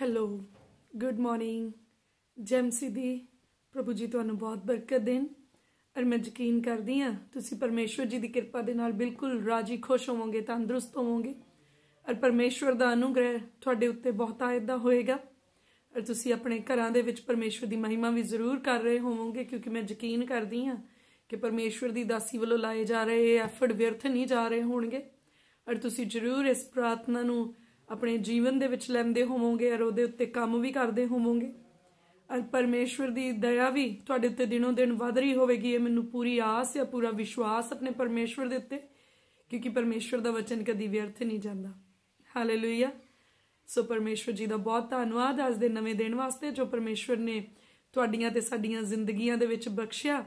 hello good morning ਜੈਮਸੀ ਦੀ ਪ੍ਰਭੂ ਜੀ ਤੁਹਾਨੂੰ ਬਹੁਤ ਬਰਕਤ ਦੇਣ ਅਰ ਮੈਂ ਯਕੀਨ ਕਰਦੀ ਹਾਂ ਤੁਸੀਂ ਪਰਮੇਸ਼ਵਰ ਜੀ ਦੀ ਕਿਰਪਾ ਦੇ ਨਾਲ ਬਿਲਕੁਲ ਰਾਜੀ ਖੁਸ਼ ਹੋਵੋਗੇ ਤੰਦਰੁਸਤ ਹੋਵੋਗੇ ਅਰ ਪਰਮੇਸ਼ਵਰ ਦਾ ਅਨੁਗ੍ਰਹਿ ਤੁਹਾਡੇ ਉੱਤੇ ਬਹੁਤ ਆਇਦਾ ਹੋਏਗਾ ਅਰ ਤੁਸੀਂ ਆਪਣੇ ਘਰਾਂ ਦੇ ਵਿੱਚ ਪਰਮੇਸ਼ਵਰ ਦੀ ਮਹਿਮਾ ਵੀ ਜ਼ਰੂਰ ਕਰ ਰਹੇ ਹੋਵੋਗੇ ਕਿਉਂਕਿ ਮੈਂ ਯਕੀਨ ਕਰਦੀ ਹਾਂ ਕਿ ਪਰਮੇਸ਼ਵਰ ਦੀ ਦਾਸੀ ਵੱਲੋਂ ਲਾਏ ਜਾ ਰਹੇ ਐਫਰਟ ਵਿਅਰਥ ਨਹੀਂ ਜਾ ਰਹੇ ਹੋਣਗੇ ਅਰ ਤੁਸੀਂ ਜ਼ਰੂਰ ਇਸ ਪ੍ਰਾਰਥਨਾ ਨੂੰ ਆਪਣੇ ਜੀਵਨ ਦੇ ਵਿੱਚ ਲੈਂਦੇ ਹੋਵੋਗੇ ਔਰ ਉਹਦੇ ਉੱਤੇ ਕੰਮ ਵੀ ਕਰਦੇ ਹੋਵੋਗੇ ਔਰ ਪਰਮੇਸ਼ਵਰ ਦੀ ਦਇਆ ਵੀ ਤੁਹਾਡੇ ਉੱਤੇ ਦਿਨੋਂ ਦਿਨ ਵਧ ਰਹੀ ਹੋਵੇਗੀ ਇਹ ਮੈਨੂੰ ਪੂਰੀ ਆਸ ਹੈ ਪੂਰਾ ਵਿਸ਼ਵਾਸ ਆਪਣੇ ਪਰਮੇਸ਼ਵਰ ਦੇ ਉੱਤੇ ਕਿਉਂਕਿ ਪਰਮੇਸ਼ਵਰ ਦਾ ਵਚਨ ਕਦੀ ਵਿਅਰਥ ਨਹੀਂ ਜਾਂਦਾ ਹਾਲੇਲੂਇਆ ਸੋ ਪਰਮੇਸ਼ਵਰ ਜੀ ਦਾ ਬਹੁਤ ਧੰਨਵਾਦ ਅੱਜ ਦੇ ਨਵੇਂ ਦਿਨ ਵਾਸਤੇ ਜੋ ਪਰਮੇਸ਼ਵਰ ਨੇ ਤੁਹਾਡੀਆਂ ਤੇ ਸਾਡੀਆਂ ਜ਼ਿੰਦਗੀਆਂ ਦੇ ਵਿੱਚ ਬਖਸ਼ਿਆ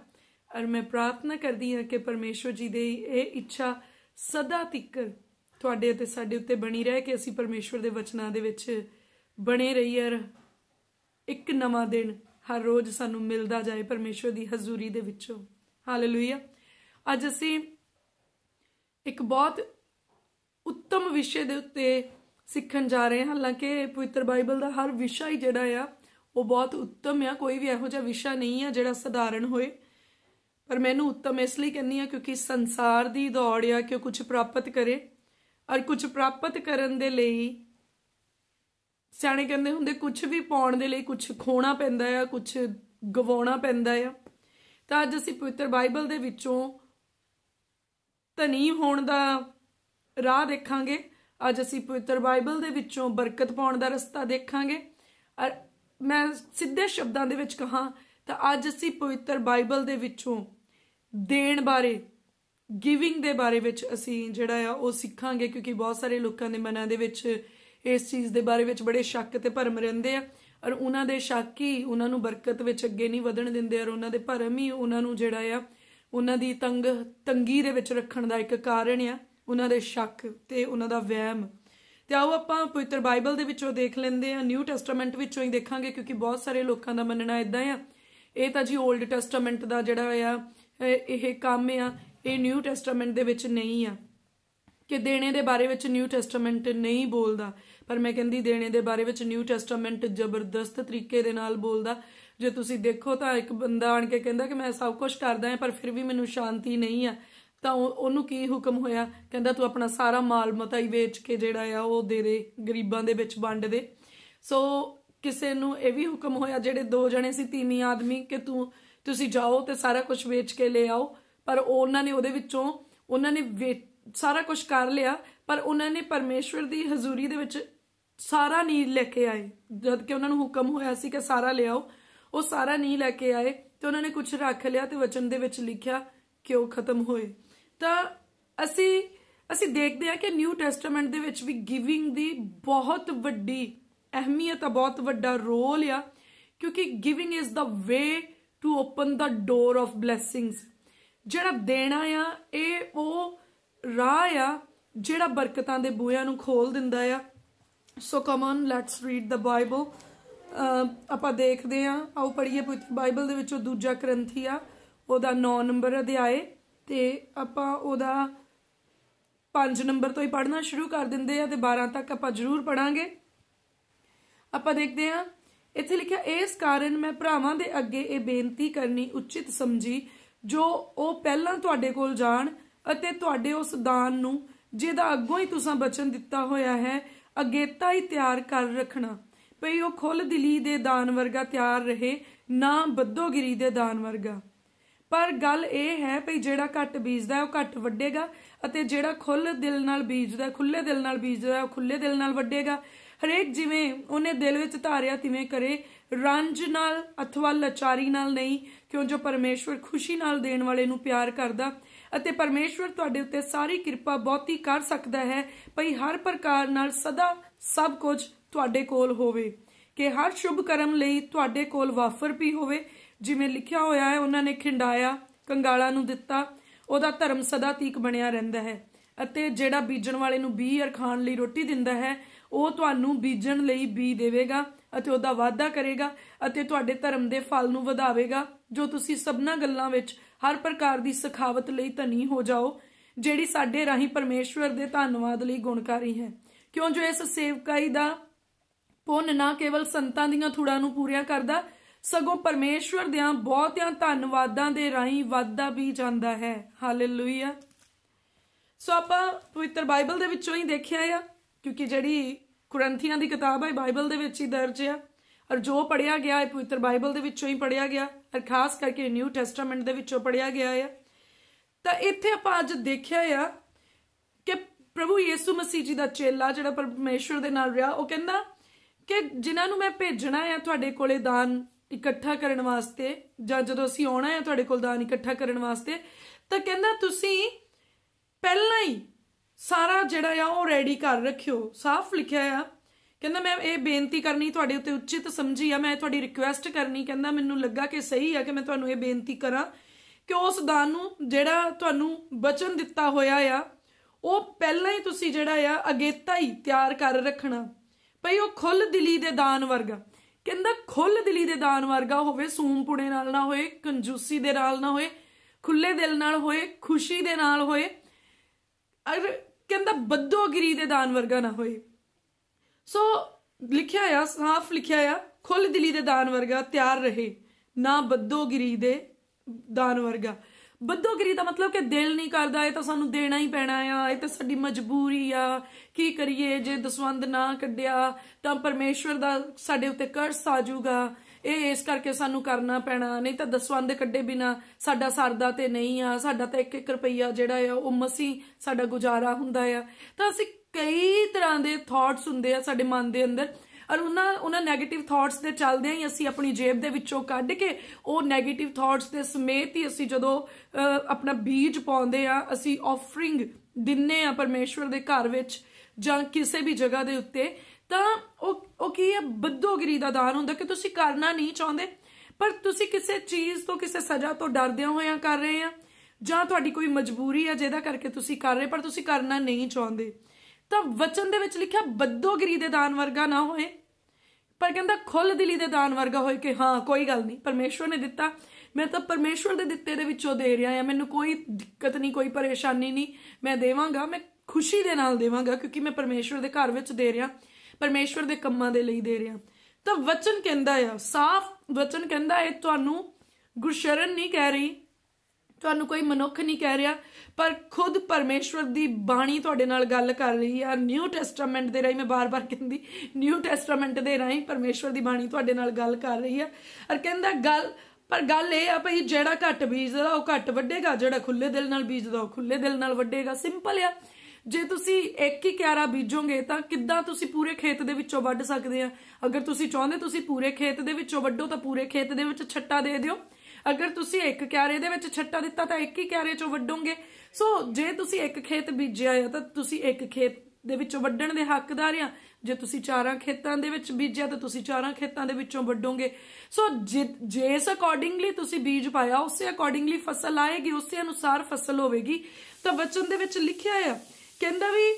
ਔਰ ਮੈਂ ਪ੍ਰਾਰਥਨਾ ਕਰਦੀ ਹਾਂ ਕਿ ਪਰਮੇਸ਼ਵਰ ਜੀ ਦੀ ਇਹ ਇੱਛਾ ਸਦਾ ਤੀਕਰ ਤੁਹਾਡੇ ਅਤੇ ਸਾਡੇ ਉੱਤੇ ਬਣੀ ਰਹੇ ਕਿ ਅਸੀਂ ਪਰਮੇਸ਼ਵਰ ਦੇ ਵਚਨਾਂ ਦੇ ਵਿੱਚ ਬਣੇ ਰਹੀਏ ਇੱਕ ਨਵਾਂ ਦਿਨ ਹਰ ਰੋਜ਼ ਸਾਨੂੰ ਮਿਲਦਾ ਜਾਏ ਪਰਮੇਸ਼ਵਰ ਦੀ ਹਜ਼ੂਰੀ ਦੇ ਵਿੱਚੋਂ ਹਾਲੇਲੂਇਆ ਅੱਜ ਅਸੀਂ ਇੱਕ ਬਹੁਤ ਉੱਤਮ ਵਿਸ਼ੇ ਦੇ ਉੱਤੇ ਸਿੱਖਣ ਜਾ ਰਹੇ ਹਾਂ ਹਾਲਾਂਕਿ ਪਵਿੱਤਰ ਬਾਈਬਲ ਦਾ ਹਰ ਵਿਸ਼ਾ ਹੀ ਜਿਹੜਾ ਆ ਉਹ ਬਹੁਤ ਉੱਤਮ ਆ ਕੋਈ ਵੀ ਇਹੋ ਜਿਹਾ ਵਿਸ਼ਾ ਨਹੀਂ ਆ ਜਿਹੜਾ ਸਧਾਰਨ ਹੋਏ ਪਰ ਮੈਨੂੰ ਉੱਤਮ ਇਸ ਲਈ ਕਹਿੰਨੀ ਆ ਕਿਉਂਕਿ ਸੰਸਾਰ ਦੀ ਦੌੜ ਆ ਕਿ ਕੁਝ ਪ੍ਰਾਪਤ ਕਰੇ ਔਰ ਕੁਝ ਪ੍ਰਾਪਤ ਕਰਨ ਦੇ ਲਈ ਸਿਆਣੇ ਕਹਿੰਦੇ ਹੁੰਦੇ ਕੁਝ ਵੀ ਪਾਉਣ ਦੇ ਲਈ ਕੁਝ ਖੋਣਾ ਪੈਂਦਾ ਆ ਕੁਝ ਗਵਾਉਣਾ ਪੈਂਦਾ ਆ ਤਾਂ ਅੱਜ ਅਸੀਂ ਪਵਿੱਤਰ ਬਾਈਬਲ ਦੇ ਵਿੱਚੋਂ ਧਨੀ ਹੋਣ ਦਾ ਰਾਹ ਦੇਖਾਂਗੇ ਅੱਜ ਅਸੀਂ ਪਵਿੱਤਰ ਬਾਈਬਲ ਦੇ ਵਿੱਚੋਂ ਬਰਕਤ ਪਾਉਣ ਦਾ ਰਸਤਾ ਦੇਖਾਂਗੇ ਔਰ ਮੈਂ ਸਿੱਧੇ ਸ਼ਬਦਾਂ ਦੇ ਵਿੱਚ ਕਹਾ ਤਾਂ ਅੱਜ ਅਸੀਂ ਪਵਿੱਤਰ ਬਾਈਬਲ ਦੇ ਵਿੱਚੋਂ ਦੇਣ ਬਾਰੇ ਗਿਵਿੰਗ ਦੇ ਬਾਰੇ ਵਿੱਚ ਅਸੀਂ ਜਿਹੜਾ ਆ ਉਹ ਸਿੱਖਾਂਗੇ ਕਿਉਂਕਿ ਬਹੁਤ ਸਾਰੇ ਲੋਕਾਂ ਦੇ ਮਨਾਂ ਦੇ ਵਿੱਚ ਇਸ ਚੀਜ਼ ਦੇ ਬਾਰੇ ਵਿੱਚ ਬੜੇ ਸ਼ੱਕ ਤੇ ਭਰਮ ਰਹਿੰਦੇ ਆ ਔਰ ਉਹਨਾਂ ਦੇ ਸ਼ੱਕ ਹੀ ਉਹਨਾਂ ਨੂੰ ਬਰਕਤ ਵਿੱਚ ਅੱਗੇ ਨਹੀਂ ਵਧਣ ਦਿੰਦੇ ਔਰ ਉਹਨਾਂ ਦੇ ਭਰਮ ਹੀ ਉਹਨਾਂ ਨੂੰ ਜਿਹੜਾ ਆ ਉਹਨਾਂ ਦੀ ਤੰਗ ਤੰਗੀ ਦੇ ਵਿੱਚ ਰੱਖਣ ਦਾ ਇੱਕ ਕਾਰਨ ਆ ਉਹਨਾਂ ਦੇ ਸ਼ੱਕ ਤੇ ਉਹਨਾਂ ਦਾ ਵਹਿਮ ਤੇ ਆਓ ਆਪਾਂ ਪਵਿੱਤਰ ਬਾਈਬਲ ਦੇ ਵਿੱਚੋਂ ਦੇਖ ਲੈਂਦੇ ਆ ਨਿਊ ਟੈਸਟਾਮੈਂਟ ਵਿੱਚੋਂ ਹੀ ਦੇਖਾਂਗੇ ਕਿਉਂਕਿ ਬਹੁਤ ਸਾਰੇ ਲੋਕਾਂ ਦਾ ਮੰਨਣਾ ਇਦਾਂ ਆ ਇਹ ਤਾਂ ਜੀ 올ਡ ਟੈਸਟਾਮੈਂਟ ਦਾ ਜਿਹੜਾ ਆ ਇਹ ਕੰਮ ਆ ਇਹ ਨਿਊ ਟੈਸਟਾਮੈਂਟ ਦੇ ਵਿੱਚ ਨਹੀਂ ਆ ਕਿ ਦੇਣੇ ਦੇ ਬਾਰੇ ਵਿੱਚ ਨਿਊ ਟੈਸਟਾਮੈਂਟ ਨਹੀਂ ਬੋਲਦਾ ਪਰ ਮੈਂ ਕਹਿੰਦੀ ਦੇਣੇ ਦੇ ਬਾਰੇ ਵਿੱਚ ਨਿਊ ਟੈਸਟਾਮੈਂਟ ਜ਼ਬਰਦਸਤ ਤਰੀਕੇ ਦੇ ਨਾਲ ਬੋਲਦਾ ਜੇ ਤੁਸੀਂ ਦੇਖੋ ਤਾਂ ਇੱਕ ਬੰਦਾ ਆਣ ਕੇ ਕਹਿੰਦਾ ਕਿ ਮੈਂ ਸਭ ਕੁਝ ਕਰਦਾ ਹਾਂ ਪਰ ਫਿਰ ਵੀ ਮੈਨੂੰ ਸ਼ਾਂਤੀ ਨਹੀਂ ਆ ਤਾਂ ਉਹਨੂੰ ਕੀ ਹੁਕਮ ਹੋਇਆ ਕਹਿੰਦਾ ਤੂੰ ਆਪਣਾ ਸਾਰਾ ਮਾਲ ਮਤਾ ਹੀ ਵੇਚ ਕੇ ਜਿਹੜਾ ਆ ਉਹ ਦੇ ਦੇ ਗਰੀਬਾਂ ਦੇ ਵਿੱਚ ਵੰਡ ਦੇ ਸੋ ਕਿਸੇ ਨੂੰ ਇਹ ਵੀ ਹੁਕਮ ਹੋਇਆ ਜਿਹੜੇ ਦੋ ਜਣੇ ਸੀ ਤੀਵੀਂ ਆਦਮੀ ਕਿ ਤੂੰ ਤੁਸੀਂ ਜਾਓ ਤੇ ਸਾਰਾ ਕੁਝ ਵੇਚ ਕੇ ਲੈ ਆਓ ਪਰ ਉਹਨਾਂ ਨੇ ਉਹਦੇ ਵਿੱਚੋਂ ਉਹਨਾਂ ਨੇ ਸਾਰਾ ਕੁਝ ਕਰ ਲਿਆ ਪਰ ਉਹਨਾਂ ਨੇ ਪਰਮੇਸ਼ਵਰ ਦੀ ਹਜ਼ੂਰੀ ਦੇ ਵਿੱਚ ਸਾਰਾ ਨਹੀਂ ਲੈ ਕੇ ਆਏ ਜਦ ਕਿ ਉਹਨਾਂ ਨੂੰ ਹੁਕਮ ਹੋਇਆ ਸੀ ਕਿ ਸਾਰਾ ਲਿਆਓ ਉਹ ਸਾਰਾ ਨਹੀਂ ਲੈ ਕੇ ਆਏ ਤੇ ਉਹਨਾਂ ਨੇ ਕੁਝ ਰੱਖ ਲਿਆ ਤੇ ਵਚਨ ਦੇ ਵਿੱਚ ਲਿਖਿਆ ਕਿ ਉਹ ਖਤਮ ਹੋਏ ਤਾਂ ਅਸੀਂ ਅਸੀਂ ਦੇਖਦੇ ਆ ਕਿ ਨਿਊ ਟੈਸਟਾਮੈਂਟ ਦੇ ਵਿੱਚ ਵੀ ਗਿਵਿੰਗ ਦੀ ਬਹੁਤ ਵੱਡੀ ਅਹਿਮੀਅਤ ਆ ਬਹੁਤ ਵੱਡਾ ਰੋਲ ਆ ਕਿਉਂਕਿ giving is the way to open the door of blessings ਜਿਹੜਾ ਦੇਣਾ ਆ ਇਹ ਉਹ ਰਾਹ ਆ ਜਿਹੜਾ ਬਰਕਤਾਂ ਦੇ ਬੂਹਿਆਂ ਨੂੰ ਖੋਲ ਦਿੰਦਾ ਆ so come on let's read the Bible ਆਪਾਂ ਦੇਖਦੇ ਆ ਆਓ ਪੜ੍ਹੀਏ ਬਾਈਬਲ ਦੇ ਵਿੱਚੋਂ ਦੂਜਾ ਆ ਉਹਦਾ 9 ਨੰਬਰ ਅਧਿਆਏ ਤੇ ਆਪਾਂ ਉਹਦਾ 5 ਨੰਬਰ ਤੋਂ ਹੀ ਪੜ੍ਹਨਾ ਸ਼ੁਰੂ ਕਰ ਦਿੰਦੇ ਆ ਤੇ 12 ਤੱਕ ਆਪਾਂ ਜ਼ਰੂਰ ਪੜਾਂਗੇ ਆਪਾਂ ਦੇਖਦੇ ਆ ਇੱਥੇ ਲਿਖਿਆ ਇਸ ਕਾਰਨ ਮੈਂ ਭਰਾਵਾਂ ਦੇ ਅੱਗੇ ਇਹ ਬੇਨਤੀ ਕਰਨੀ ਉਚਿਤ ਸਮਝੀ ਜੋ ਉਹ ਪਹਿਲਾਂ ਤੁਹਾਡੇ ਕੋਲ ਜਾਣ ਅਤੇ ਤੁਹਾਡੇ ਉਸ ਦਾਨ ਨੂੰ ਜਿਹਦਾ ਅੱਗੋਂ ਹੀ ਤੁਸੀਂ ਬਚਨ ਦਿੱਤਾ ਹੋਇਆ ਹੈ ਅਗੇਤਾ ਹੀ ਤਿਆਰ ਕਰ ਰੱਖਣਾ ਭਈ ਉਹ ਖੁੱਲ ਦਿਲੀ ਦੇ ਦਾਨ ਵਰਗਾ ਤਿਆਰ ਰਹੇ ਨਾ ਬੱਦੋਗਿਰੀ ਦੇ ਦਾਨ ਵਰਗਾ ਪਰ ਗੱਲ ਇਹ ਹੈ ਭਈ ਜਿਹੜਾ ਘੱਟ ਬੀਜਦਾ ਉਹ ਘੱਟ ਵੱਡੇਗਾ ਅਤੇ ਜਿਹੜਾ ਖੁੱਲ ਦਿਲ ਨਾਲ ਬੀਜਦਾ ਖੁੱਲੇ ਦਿਲ ਨਾਲ ਬੀਜਦਾ ਉਹ ਖੁੱਲੇ ਦਿਲ ਨਾਲ ਵੱਡੇਗਾ ਹਰੇਕ ਜਿਵੇਂ ਉਹਨੇ ਦਿਲ ਵਿੱਚ ਧਾਰਿਆ ਤਿਵੇਂ ਕਰੇ ਰੰਜ ਨਾਲ ਅਥਵਾ ਲਚਾਰੀ ਨਾਲ ਨਹੀਂ ਕਿਉਂ ਜੋ ਪਰਮੇਸ਼ਵਰ ਖੁਸ਼ੀ ਨਾਲ ਦੇਣ ਵਾਲੇ ਨੂੰ ਪਿਆਰ ਕਰਦਾ ਅਤੇ ਪਰਮੇਸ਼ਵਰ ਤੁਹਾਡੇ ਉੱਤੇ ਸਾਰੀ ਕਿਰਪਾ ਬਹੁਤੀ ਕਰ ਸਕਦਾ ਹੈ ਭਈ ਹਰ ਪ੍ਰਕਾਰ ਨਾਲ ਸਦਾ ਸਭ ਕੁਝ ਤੁਹਾਡੇ ਕੋਲ ਹੋਵੇ ਕਿ ਹਰ ਸ਼ੁਭ ਕਰਮ ਲਈ ਤੁਹਾਡੇ ਕੋਲ ਵਾਫਰ ਵੀ ਹੋਵੇ ਜਿਵੇਂ ਲਿਖਿਆ ਹੋਇਆ ਹੈ ਉਹਨਾਂ ਨੇ ਖਿੰਡਾਇਆ ਕੰਗਾਲਾ ਨੂੰ ਦਿੱਤਾ ਉਹਦਾ ਧਰਮ ਸਦਾ ਤੀਕ ਬਣਿਆ ਰਹਿੰਦਾ ਹੈ ਅਤੇ ਜਿਹੜਾ ਬੀਜਣ ਵਾਲੇ ਨੂੰ ਬੀ ਅਰ ਖਾਣ ਲਈ ਰੋਟੀ ਦਿੰਦਾ ਹੈ ਉਹ ਤੁਹਾਨੂੰ ਬੀਜਣ ਲਈ ਬੀ ਦੇਵੇਗਾ ਅਤੇ ਉਹਦਾ ਵਾਅਦਾ ਕਰੇਗਾ ਅਤੇ ਤੁਹਾਡੇ ਧਰਮ ਦੇ ਫਲ ਨੂੰ ਵਧਾਵੇਗਾ ਜੋ ਤੁਸੀਂ ਸਭਨਾ ਗੱਲਾਂ ਵਿੱਚ ਹਰ ਪ੍ਰਕਾਰ ਦੀ ਸਖਾਵਤ ਲਈ ਧਨੀ ਹੋ ਜਾਓ ਜਿਹੜੀ ਸਾਡੇ ਰਾਹੀਂ ਪਰਮੇਸ਼ਵਰ ਦੇ ਧੰਨਵਾਦ ਲਈ ਗੁਣਕਾਰੀ ਹੈ ਕਿਉਂ ਜੋ ਇਸ ਸੇਵਕਾਈ ਦਾ ਪੁੰਨ ਨਾ ਕੇਵਲ ਸੰਤਾਂ ਦੀਆਂ ਥੂੜਾਂ ਨੂੰ ਪੂਰੀਆਂ ਕਰਦਾ ਸਗੋਂ ਪਰਮੇਸ਼ਵਰ ਆ ਬਹੁਤਿਆਂ ਧੰਨਵਾਦਾਂ ਦੇ ਰਾਹੀਂ ਵਾਅਦਾ ਵੀ ਜਾਂਦਾ ਹੈ ਹਾਲੇਲੂਇਆ ਸੋ ਆਪਾਂ ਪਵਿੱਤਰ ਬਾਈਬਲ ਦੇ ਵਿੱਚੋਂ ਹੀ ਦੇਖਿਆ ਆ ਕਿਉਂਕਿ ਜਿਹੜੀ ਕੁਰੰਥੀਆਂ ਦੀ ਕਿਤਾਬ ਹੈ ਬਾਈਬਲ ਦੇ ਵਿੱਚ ਹੀ ਦਰਜ ਹੈ ਔਰ ਜੋ ਪੜਿਆ ਗਿਆ ਹੈ ਪਵਿੱਤਰ ਬਾਈਬਲ ਦੇ ਵਿੱਚੋਂ ਹੀ ਪੜਿਆ ਗਿਆ ਔਰ ਖਾਸ ਕਰਕੇ ਨਿਊ ਟੈਸਟਾਮੈਂਟ ਦੇ ਵਿੱਚੋਂ ਪੜਿਆ ਗਿਆ ਹੈ ਤਾਂ ਇੱਥੇ ਆਪਾਂ ਅੱਜ ਦੇਖਿਆ ਆ ਕਿ ਪ੍ਰਭੂ ਯੀਸੂ ਮਸੀਹ ਜੀ ਦਾ ਚੇਲਾ ਜਿਹੜਾ ਪਰਮੇਸ਼ਵਰ ਦੇ ਨਾਲ ਰਿਹਾ ਉਹ ਕਹਿੰਦਾ ਕਿ ਜਿਨ੍ਹਾਂ ਨੂੰ ਮੈਂ ਭੇਜਣਾ ਹੈ ਤੁਹਾਡੇ ਕੋਲੇ ਦਾਨ ਇਕੱਠਾ ਕਰਨ ਵਾਸਤੇ ਜਾਂ ਜਦੋਂ ਅਸੀਂ ਆਉਣਾ ਹੈ ਤੁਹਾਡੇ ਕੋਲ ਦਾਨ ਇਕੱਠਾ ਕਰਨ ਵਾਸਤੇ ਤਾਂ ਕਹਿੰਦਾ ਤੁਸੀਂ ਪਹਿਲਾਂ ਹੀ ਸਾਰਾ ਜਿਹੜਾ ਆ ਉਹ ਰੈਡੀ ਕਰ ਰੱਖਿਓ ਸਾਫ਼ ਲਿਖਿਆ ਆ ਕਹਿੰਦਾ ਮੈਂ ਇਹ ਬੇਨਤੀ ਕਰਨੀ ਤੁਹਾਡੇ ਉੱਤੇ ਉਚਿਤ ਸਮਝੀ ਆ ਮੈਂ ਤੁਹਾਡੀ ਰਿਕੁਐਸਟ ਕਰਨੀ ਕਹਿੰਦਾ ਮੈਨੂੰ ਲੱਗਾ ਕਿ ਸਹੀ ਆ ਕਿ ਮੈਂ ਤੁਹਾਨੂੰ ਇਹ ਬੇਨਤੀ ਕਰਾਂ ਕਿ ਉਸ ਦਾਨ ਨੂੰ ਜਿਹੜਾ ਤੁਹਾਨੂੰ ਬਚਨ ਦਿੱਤਾ ਹੋਇਆ ਆ ਉਹ ਪਹਿਲਾਂ ਹੀ ਤੁਸੀਂ ਜਿਹੜਾ ਆ ਅਗੇਤਾ ਹੀ ਤਿਆਰ ਕਰ ਰੱਖਣਾ ਭਈ ਉਹ ਖੁੱਲ ਦਿਲੀ ਦੇ ਦਾਨ ਵਰਗਾ ਕਹਿੰਦਾ ਖੁੱਲ ਦਿਲੀ ਦੇ ਦਾਨ ਵਰਗਾ ਹੋਵੇ ਸੂਮਪੁੜੇ ਨਾਲ ਨਾ ਹੋਏ ਕੰਜੂਸੀ ਦੇ ਨਾਲ ਨਾ ਹੋਏ ਖੁੱਲੇ ਦਿਲ ਨਾਲ ਹੋਏ ਖੁਸ਼ੀ ਦੇ ਨਾਲ ਹੋਏ ਅਰ ਕਹਿੰਦਾ ਬੱਦੋਗਰੀ ਦੇ ਦਾਨ ਵਰਗਾ ਨਾ ਹੋਏ ਸੋ ਲਿਖਿਆ ਆ ਸਾਫ਼ ਲਿਖਿਆ ਆ ਖੁੱਲ ਦਿਲੀ ਦੇ ਦਾਨ ਵਰਗਾ ਤਿਆਰ ਰਹੇ ਨਾ ਬੱਦੋਗਰੀ ਦੇ ਦਾਨ ਵਰਗਾ ਬਦੋਗਰੀ ਦਾ ਮਤਲਬ ਕਿ ਦਿਲ ਨਹੀਂ ਕਰਦਾ ਇਹ ਤਾਂ ਸਾਨੂੰ ਦੇਣਾ ਹੀ ਪੈਣਾ ਆ ਇਹ ਤਾਂ ਸਾਡੀ ਮਜਬੂਰੀ ਆ ਕੀ ਕਰੀਏ ਜੇ ਦਸਵੰਦ ਨਾ ਕੱਢਿਆ ਤਾਂ ਪਰਮੇਸ਼ਵਰ ਦਾ ਸਾਡੇ ਉੱਤੇ ਕਰਸ ਆ ਜਾਊਗਾ ਇਹ ਇਸ ਕਰਕੇ ਸਾਨੂੰ ਕਰਨਾ ਪੈਣਾ ਨਹੀਂ ਤਾਂ ਦਸਵੰਦ ਕੱਢੇ ਬਿਨਾ ਸਾਡਾ ਸਰਦਾ ਤੇ ਨਹੀਂ ਆ ਸਾਡਾ ਤਾਂ ਇੱਕ ਇੱਕ ਰੁਪਈਆ ਜਿਹੜਾ ਆ ਉਹ ਮਸੀ ਸਾਡਾ ਗੁਜ਼ਾਰਾ ਹੁੰਦਾ ਆ ਤਾਂ ਅਸੀਂ ਕਈ ਤਰ੍ਹਾਂ ਦੇ ਥਾਟਸ ਹੁੰਦੇ ਆ ਸਾਡੇ ਮਨ ਦੇ ਅੰਦਰ ਔਰ ਉਹਨਾਂ ਉਹਨਾਂ 네ਗੇਟਿਵ ਥਾਟਸ ਦੇ ਚੱਲਦੇ ਹੀ ਅਸੀਂ ਆਪਣੀ ਜੇਬ ਦੇ ਵਿੱਚੋਂ ਕੱਢ ਕੇ ਉਹ 네ਗੇਟਿਵ ਥਾਟਸ ਦੇ ਸਮੇਤ ਹੀ ਅਸੀਂ ਜਦੋਂ ਆਪਣਾ ਬੀਜ ਪਾਉਂਦੇ ਆ ਅਸੀਂ ਆਫਰਿੰਗ ਦਿੰਨੇ ਆ ਪਰਮੇਸ਼ਵਰ ਦੇ ਘਰ ਵਿੱਚ ਜਾਂ ਕਿਸੇ ਵੀ ਜਗ੍ਹਾ ਦੇ ਉੱਤੇ ਤਾਂ ਉਹ ਉਹ ਕੀ ਹੈ ਬਦੋਗਰੀ ਦਾ ਦਾਨ ਹੁੰਦਾ ਕਿ ਤੁਸੀਂ ਕਰਨਾ ਨਹੀਂ ਚਾਹੁੰਦੇ ਪਰ ਤੁਸੀਂ ਕਿਸੇ ਚੀਜ਼ ਤੋਂ ਕਿਸੇ ਸਜ਼ਾ ਤੋਂ ਡਰਦੇ ਜਾਂ ਕਰ ਰਹੇ ਆ ਜਾਂ ਤੁਹਾਡੀ ਕੋਈ ਮਜਬੂਰੀ ਹੈ ਜਿਹਦਾ ਕਰਕੇ ਤੁਸੀਂ ਕਰ ਰਹੇ ਪਰ ਤੁਸੀਂ ਕਰਨਾ ਨਹੀਂ ਚਾਹੁੰਦੇ ਤਾਂ ਵਚਨ ਦੇ ਵਿੱਚ ਲਿਖਿਆ ਬੱਦੋਗਰੀ ਦੇ ਦਾਨ ਵਰਗਾ ਨਾ ਹੋਏ ਪਰ ਕਹਿੰਦਾ ਖੁੱਲ ਦਿਲੀ ਦੇ ਦਾਨ ਵਰਗਾ ਹੋਏ ਕਿ ਹਾਂ ਕੋਈ ਗੱਲ ਨਹੀਂ ਪਰਮੇਸ਼ਵਰ ਨੇ ਦਿੱਤਾ ਮੈਂ ਤਾਂ ਪਰਮੇਸ਼ਵਰ ਦੇ ਦਿੱਤੇ ਦੇ ਵਿੱਚੋਂ ਦੇ ਰਿਹਾ ਹਾਂ ਮੈਨੂੰ ਕੋਈ ਦਿੱਕਤ ਨਹੀਂ ਕੋਈ ਪਰੇਸ਼ਾਨੀ ਨਹੀਂ ਮੈਂ ਦੇਵਾਂਗਾ ਮੈਂ ਖੁਸ਼ੀ ਦੇ ਨਾਲ ਦੇਵਾਂਗਾ ਕਿਉਂਕਿ ਮੈਂ ਪਰਮੇਸ਼ਵਰ ਦੇ ਘਰ ਵਿੱਚ ਦੇ ਰਿਹਾ ਪਰਮੇਸ਼ਵਰ ਦੇ ਕੰਮਾਂ ਦੇ ਲਈ ਦੇ ਰਿਹਾ ਤਾਂ ਵਚਨ ਕਹਿੰਦਾ ਆ ਸਾਫ਼ ਵਚਨ ਕਹਿੰਦਾ ਹੈ ਤੁਹਾਨੂੰ ਗੁਰਸ਼ਰਨ ਨਹੀਂ ਕਹਿ ਰਹੀ ਤੁਹਾਨੂੰ ਕੋਈ ਮਨੁੱਖ ਨਹੀਂ ਕਹਿ ਰਿਹਾ ਪਰ ਖੁਦ ਪਰਮੇਸ਼ਵਰ ਦੀ ਬਾਣੀ ਤੁਹਾਡੇ ਨਾਲ ਗੱਲ ਕਰ ਰਹੀ ਆ ਨਿਊ ਟੈਸਟਾਮੈਂਟ ਦੇ ਰਾਹੀਂ ਮੈਂ ਬਾਰ-ਬਾਰ ਕਹਿੰਦੀ ਨਿਊ ਟੈਸਟਾਮੈਂਟ ਦੇ ਰਾਹੀਂ ਪਰਮੇਸ਼ਵਰ ਦੀ ਬਾਣੀ ਤੁਹਾਡੇ ਨਾਲ ਗੱਲ ਕਰ ਰਹੀ ਆ ਔਰ ਕਹਿੰਦਾ ਗੱਲ ਪਰ ਗੱਲ ਇਹ ਆ ਭਈ ਜਿਹੜਾ ਘੱਟ ਬੀਜਦਾ ਉਹ ਘੱਟ ਵੱਡੇਗਾ ਜਿਹੜਾ ਖੁੱਲੇ ਦਿਲ ਨਾਲ ਬੀਜਦਾ ਉਹ ਖੁੱਲੇ ਦਿਲ ਨਾਲ ਵੱਡੇਗਾ ਸਿੰਪਲ ਆ ਜੇ ਤੁਸੀਂ ਇੱਕ ਹੀ ਕਿਆਰਾ ਬੀਜੋਗੇ ਤਾਂ ਕਿੱਦਾਂ ਤੁਸੀਂ ਪੂਰੇ ਖੇਤ ਦੇ ਵਿੱਚੋਂ ਵੱਢ ਸਕਦੇ ਆ ਅਗਰ ਤੁਸੀਂ ਚਾਹੁੰਦੇ ਤੁਸੀਂ ਪੂਰੇ ਖੇਤ ਦੇ ਵਿੱਚੋਂ ਵੱਢੋ ਤਾਂ ਪੂਰੇ ਖੇਤ ਦੇ ਵਿੱਚ ਛੱਟਾ ਦੇ ਦਿਓ ਅਗਰ ਤੁਸੀਂ ਇੱਕ ਕਿਆਰੇ ਦੇ ਵਿੱਚ ਛੱਟਾ ਦਿੱਤਾ ਤਾਂ ਇੱਕ ਹੀ ਕਿਆਰੇ ਚੋਂ ਵੱਢੋਗੇ ਸੋ ਜੇ ਤੁਸੀਂ ਇੱਕ ਖੇਤ ਬੀਜਿਆ ਹੈ ਤਾਂ ਤੁਸੀਂ ਇੱਕ ਖੇਤ ਦੇ ਵਿੱਚੋਂ ਵੱਢਣ ਦੇ ਹੱਕਦਾਰ ਆ ਜੇ ਤੁਸੀਂ ਚਾਰਾਂ ਖੇਤਾਂ ਦੇ ਵਿੱਚ ਬੀਜਿਆ ਤਾਂ ਤੁਸੀਂ ਚਾਰਾਂ ਖੇਤਾਂ ਦੇ ਵਿੱਚੋਂ ਵੱਢੋਗੇ ਸੋ ਜਿਸ ਅਕੋਰਡਿੰਗਲੀ ਤੁਸੀਂ ਬੀਜ ਪਾਇਆ ਉਸੇ ਅਕੋਰਡਿੰਗਲੀ ਫਸਲ ਆਏਗੀ ਉਸੇ ਅਨੁਸਾਰ ਫਸਲ ਹੋਵੇਗੀ ਤਾਂ ਵਚਨ ਦੇ ਵਿੱਚ ਲਿਖਿਆ ਆ ਕਹਿੰਦਾ ਵੀ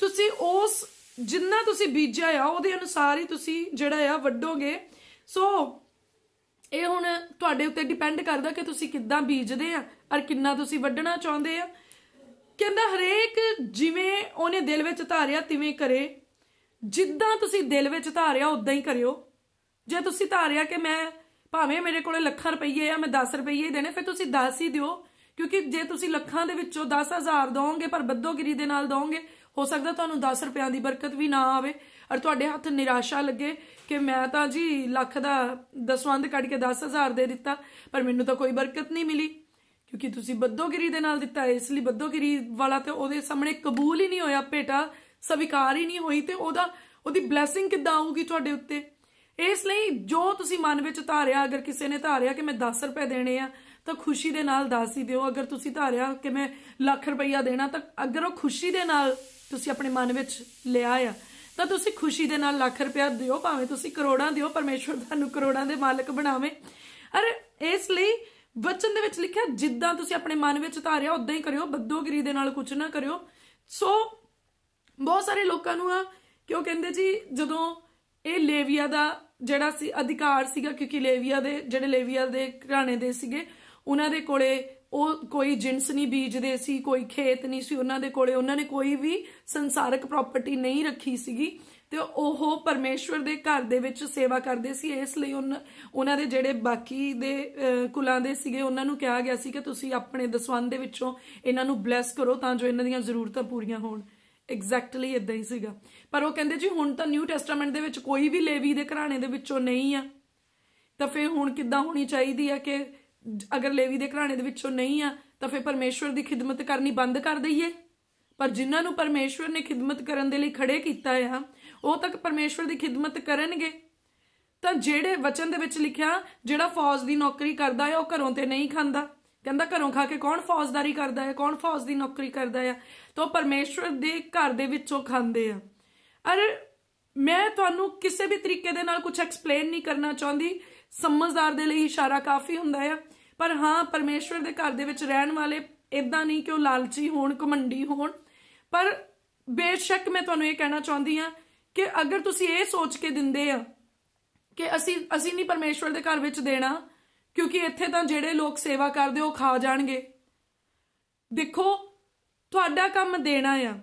ਤੁਸੀਂ ਉਸ ਜਿੰਨਾ ਤੁਸੀਂ ਬੀਜਿਆ ਆ ਉਹਦੇ ਅਨੁਸਾਰ ਹੀ ਤੁਸੀਂ ਜਿਹੜਾ ਆ ਵੱਢੋਗੇ ਸੋ ਇਹ ਹੁਣ ਤੁਹਾਡੇ ਉੱਤੇ ਡਿਪੈਂਡ ਕਰਦਾ ਕਿ ਤੁਸੀਂ ਕਿੱਦਾਂ ਬੀਜਦੇ ਆ ਔਰ ਕਿੰਨਾ ਤੁਸੀਂ ਵੱਢਣਾ ਚਾਹੁੰਦੇ ਆ ਕਹਿੰਦਾ ਹਰੇਕ ਜਿਵੇਂ ਉਹਨੇ ਦਿਲ ਵਿੱਚ ਧਾਰਿਆ ਤਿਵੇਂ ਕਰੇ ਜਿੱਦਾਂ ਤੁਸੀਂ ਦਿਲ ਵਿੱਚ ਧਾਰਿਆ ਉਦਾਂ ਹੀ ਕਰਿਓ ਜੇ ਤੁਸੀਂ ਧਾਰਿਆ ਕਿ ਮੈਂ ਭਾਵੇਂ ਮੇਰੇ ਕੋਲੇ ਲੱਖਾਂ ਰੁਪਏ ਆ ਮੈਂ 10 ਰੁਪਏ ਦੇਣੇ ਫਿਰ ਤੁਸੀਂ 10 ਹੀ ਦਿਓ ਕਿਉਂਕਿ ਜੇ ਤੁਸੀਂ ਲੱਖਾਂ ਦੇ ਵਿੱਚੋਂ 10000 ਦੋਗੇ ਪਰ ਬਦੋਗਰੀ ਦੇ ਨਾਲ ਦੋਗੇ ਹੋ ਸਕਦਾ ਤੁਹਾਨੂੰ 10 ਰੁਪਿਆਂ ਦੀ ਬਰਕਤ ਵੀ ਨਾ ਆਵੇ ਔਰ ਤੁਹਾਡੇ ਹੱਥ ਨਿਰਾਸ਼ਾ ਲੱਗੇ ਕਿ ਮੈਂ ਤਾਂ ਜੀ ਲੱਖ ਦਾ ਦਸਵੰਦ ਕੱਢ ਕੇ 10000 ਦੇ ਦਿੱਤਾ ਪਰ ਮੈਨੂੰ ਤਾਂ ਕੋਈ ਬਰਕਤ ਨਹੀਂ ਮਿਲੀ ਕਿਉਂਕਿ ਤੁਸੀਂ ਬੱਦੋਗਿਰੀ ਦੇ ਨਾਲ ਦਿੱਤਾ ਇਸ ਲਈ ਬੱਦੋਗਿਰੀ ਵਾਲਾ ਤੇ ਉਹਦੇ ਸਾਹਮਣੇ ਕਬੂਲ ਹੀ ਨਹੀਂ ਹੋਇਆ ਭੇਟਾ ਸਵੀਕਾਰ ਹੀ ਨਹੀਂ ਹੋਈ ਤੇ ਉਹਦਾ ਉਹਦੀ ਬਲੇਸਿੰਗ ਕਿੱਦਾਂ ਆਊਗੀ ਤੁਹਾਡੇ ਉੱਤੇ ਇਸ ਲਈ ਜੋ ਤੁਸੀਂ ਮਨ ਵਿੱਚ ਧਾਰਿਆ ਅਗਰ ਕਿਸੇ ਨੇ ਧਾਰਿਆ ਕਿ ਮੈਂ 10 ਰੁਪਏ ਦੇਣੇ ਆ ਤਾਂ ਖੁਸ਼ੀ ਦੇ ਨਾਲ 10 ਹੀ ਦਿਓ ਅਗਰ ਤੁਸੀਂ ਧਾਰਿਆ ਕਿ ਮੈਂ ਲੱਖ ਰੁਪਈਆ ਦੇਣਾ ਤਾਂ ਅਗਰ ਉਹ ਖੁਸ਼ੀ ਦੇ ਨਾਲ ਤੁਸੀਂ ਆਪਣੇ ਮਨ ਵਿੱਚ ਲਿਆ ਆ ਤਾਂ ਤੁਸੀਂ ਖੁਸ਼ੀ ਦੇ ਨਾਲ ਲੱਖ ਰੁਪਏ ਦਿਓ ਭਾਵੇਂ ਤੁਸੀਂ ਕਰੋੜਾਂ ਦਿਓ ਪਰਮੇਸ਼ਵਰ ਤੁਹਾਨੂੰ ਕਰੋੜਾਂ ਦੇ ਮਾਲਕ ਬਣਾਵੇ ਅਰ ਇਸ ਲਈ ਵਚਨ ਦੇ ਵਿੱਚ ਲਿਖਿਆ ਜਿੱਦਾਂ ਤੁਸੀਂ ਆਪਣੇ ਮਨ ਵਿੱਚ ਧਾਰਿਆ ਉਦਾਂ ਹੀ ਕਰਿਓ ਬੱਦੋਗਰੀ ਦੇ ਨਾਲ ਕੁਝ ਨਾ ਕਰਿਓ ਸੋ ਬਹੁਤ ਸਾਰੇ ਲੋਕਾਂ ਨੂੰ ਆ ਕਿਉਂ ਕਹਿੰਦੇ ਜੀ ਜਦੋਂ ਇਹ ਲੇਵੀਆ ਦਾ ਜਿਹੜਾ ਸੀ ਅਧਿਕਾਰ ਸੀਗਾ ਕਿਉਂਕਿ ਲੇਵੀਆ ਦੇ ਜਿਹੜੇ ਲੇਵੀਆ ਦੇ ਘਰਾਣੇ ਦੇ ਸੀਗੇ ਉਹਨਾਂ ਦੇ ਕੋਲੇ ਉਹ ਕੋਈ ਜਿੰਸ ਨਹੀਂ ਬੀਜਦੇ ਸੀ ਕੋਈ ਖੇਤ ਨਹੀਂ ਸੀ ਉਹਨਾਂ ਦੇ ਕੋਲੇ ਉਹਨਾਂ ਨੇ ਕੋਈ ਵੀ ਸੰਸਾਰਕ ਪ੍ਰਾਪਰਟੀ ਨਹੀਂ ਰੱਖੀ ਸੀਗੀ ਤੇ ਉਹ ਪਰਮੇਸ਼ਵਰ ਦੇ ਘਰ ਦੇ ਵਿੱਚ ਸੇਵਾ ਕਰਦੇ ਸੀ ਇਸ ਲਈ ਉਹਨਾਂ ਦੇ ਜਿਹੜੇ ਬਾਕੀ ਦੇ ਕੁਲਾਂ ਦੇ ਸੀਗੇ ਉਹਨਾਂ ਨੂੰ ਕਿਹਾ ਗਿਆ ਸੀ ਕਿ ਤੁਸੀਂ ਆਪਣੇ ਦਸਵੰਦ ਦੇ ਵਿੱਚੋਂ ਇਹਨਾਂ ਨੂੰ ਬਲੈਸ ਕਰੋ ਤਾਂ ਜੋ ਇਹਨਾਂ ਦੀਆਂ ਜ਼ਰੂਰਤਾਂ ਪੂਰੀਆਂ ਹੋਣ ਐਗਜ਼ੈਕਟਲੀ ਇਦਾਂ ਹੀ ਸੀਗਾ ਪਰ ਉਹ ਕਹਿੰਦੇ ਜੀ ਹੁਣ ਤਾਂ ਨਿਊ ਟੈਸਟਾਮੈਂਟ ਦੇ ਵਿੱਚ ਕੋਈ ਵੀ ਲੇਵੀ ਦੇ ਘਰਾਣੇ ਦੇ ਵਿੱਚੋਂ ਨਹੀਂ ਆ ਤਾਂ ਫੇ ਹੁਣ ਕਿੱਦਾਂ ਹੋਣੀ ਚਾਹੀਦੀ ਆ ਕਿ ਅਗਰ ਲੇਵੀ ਦੇ ਘਰਾਣੇ ਦੇ ਵਿੱਚੋਂ ਨਹੀਂ ਆ ਤਾਂ ਫਿਰ ਪਰਮੇਸ਼ਵਰ ਦੀ ਖਿਦਮਤ ਕਰਨੀ ਬੰਦ ਕਰ ਦਈਏ ਪਰ ਜਿਨ੍ਹਾਂ ਨੂੰ ਪਰਮੇਸ਼ਵਰ ਨੇ ਖਿਦਮਤ ਕਰਨ ਦੇ ਲਈ ਖੜੇ ਕੀਤਾ ਆ ਉਹ ਤੱਕ ਪਰਮੇਸ਼ਵਰ ਦੀ ਖਿਦਮਤ ਕਰਨਗੇ ਤਾਂ ਜਿਹੜੇ ਵਚਨ ਦੇ ਵਿੱਚ ਲਿਖਿਆ ਜਿਹੜਾ ਫੌਜ ਦੀ ਨੌਕਰੀ ਕਰਦਾ ਹੈ ਉਹ ਘਰੋਂ ਤੇ ਨਹੀਂ ਖਾਂਦਾ ਕਹਿੰਦਾ ਘਰੋਂ ਖਾ ਕੇ ਕੌਣ ਫੌਜਦਾਰੀ ਕਰਦਾ ਹੈ ਕੌਣ ਫੌਜ ਦੀ ਨੌਕਰੀ ਕਰਦਾ ਹੈ ਤਾਂ ਪਰਮੇਸ਼ਵਰ ਦੇ ਘਰ ਦੇ ਵਿੱਚੋਂ ਖਾਂਦੇ ਆ ਅਰ ਮੈਂ ਤੁਹਾਨੂੰ ਕਿਸੇ ਵੀ ਤਰੀਕੇ ਦੇ ਨਾਲ ਕੁਝ ਐਕਸਪਲੇਨ ਨਹੀਂ ਕਰਨਾ ਚਾਹੁੰਦੀ ਸਮਝਦਾਰ ਦੇ ਲਈ ਇਸ਼ਾਰਾ ਕਾਫੀ ਹੁੰਦਾ ਹੈ ਪਰ ਹਾਂ ਪਰਮੇਸ਼ਵਰ ਦੇ ਘਰ ਦੇ ਵਿੱਚ ਰਹਿਣ ਵਾਲੇ ਇਦਾਂ ਨਹੀਂ ਕਿ ਉਹ ਲਾਲਚੀ ਹੋਣ ਕਮੰਡੀ ਹੋਣ ਪਰ ਬੇਸ਼ੱਕ ਮੈਂ ਤੁਹਾਨੂੰ ਇਹ ਕਹਿਣਾ ਚਾਹੁੰਦੀ ਆ ਕਿ ਅਗਰ ਤੁਸੀਂ ਇਹ ਸੋਚ ਕੇ ਦਿੰਦੇ ਆ ਕਿ ਅਸੀਂ ਅਸੀਂ ਨਹੀਂ ਪਰਮੇਸ਼ਵਰ ਦੇ ਘਰ ਵਿੱਚ ਦੇਣਾ ਕਿਉਂਕਿ ਇੱਥੇ ਤਾਂ ਜਿਹੜੇ ਲੋਕ ਸੇਵਾ ਕਰਦੇ ਉਹ ਖਾ ਜਾਣਗੇ ਦੇਖੋ ਤੁਹਾਡਾ ਕੰਮ ਦੇਣਾ ਆ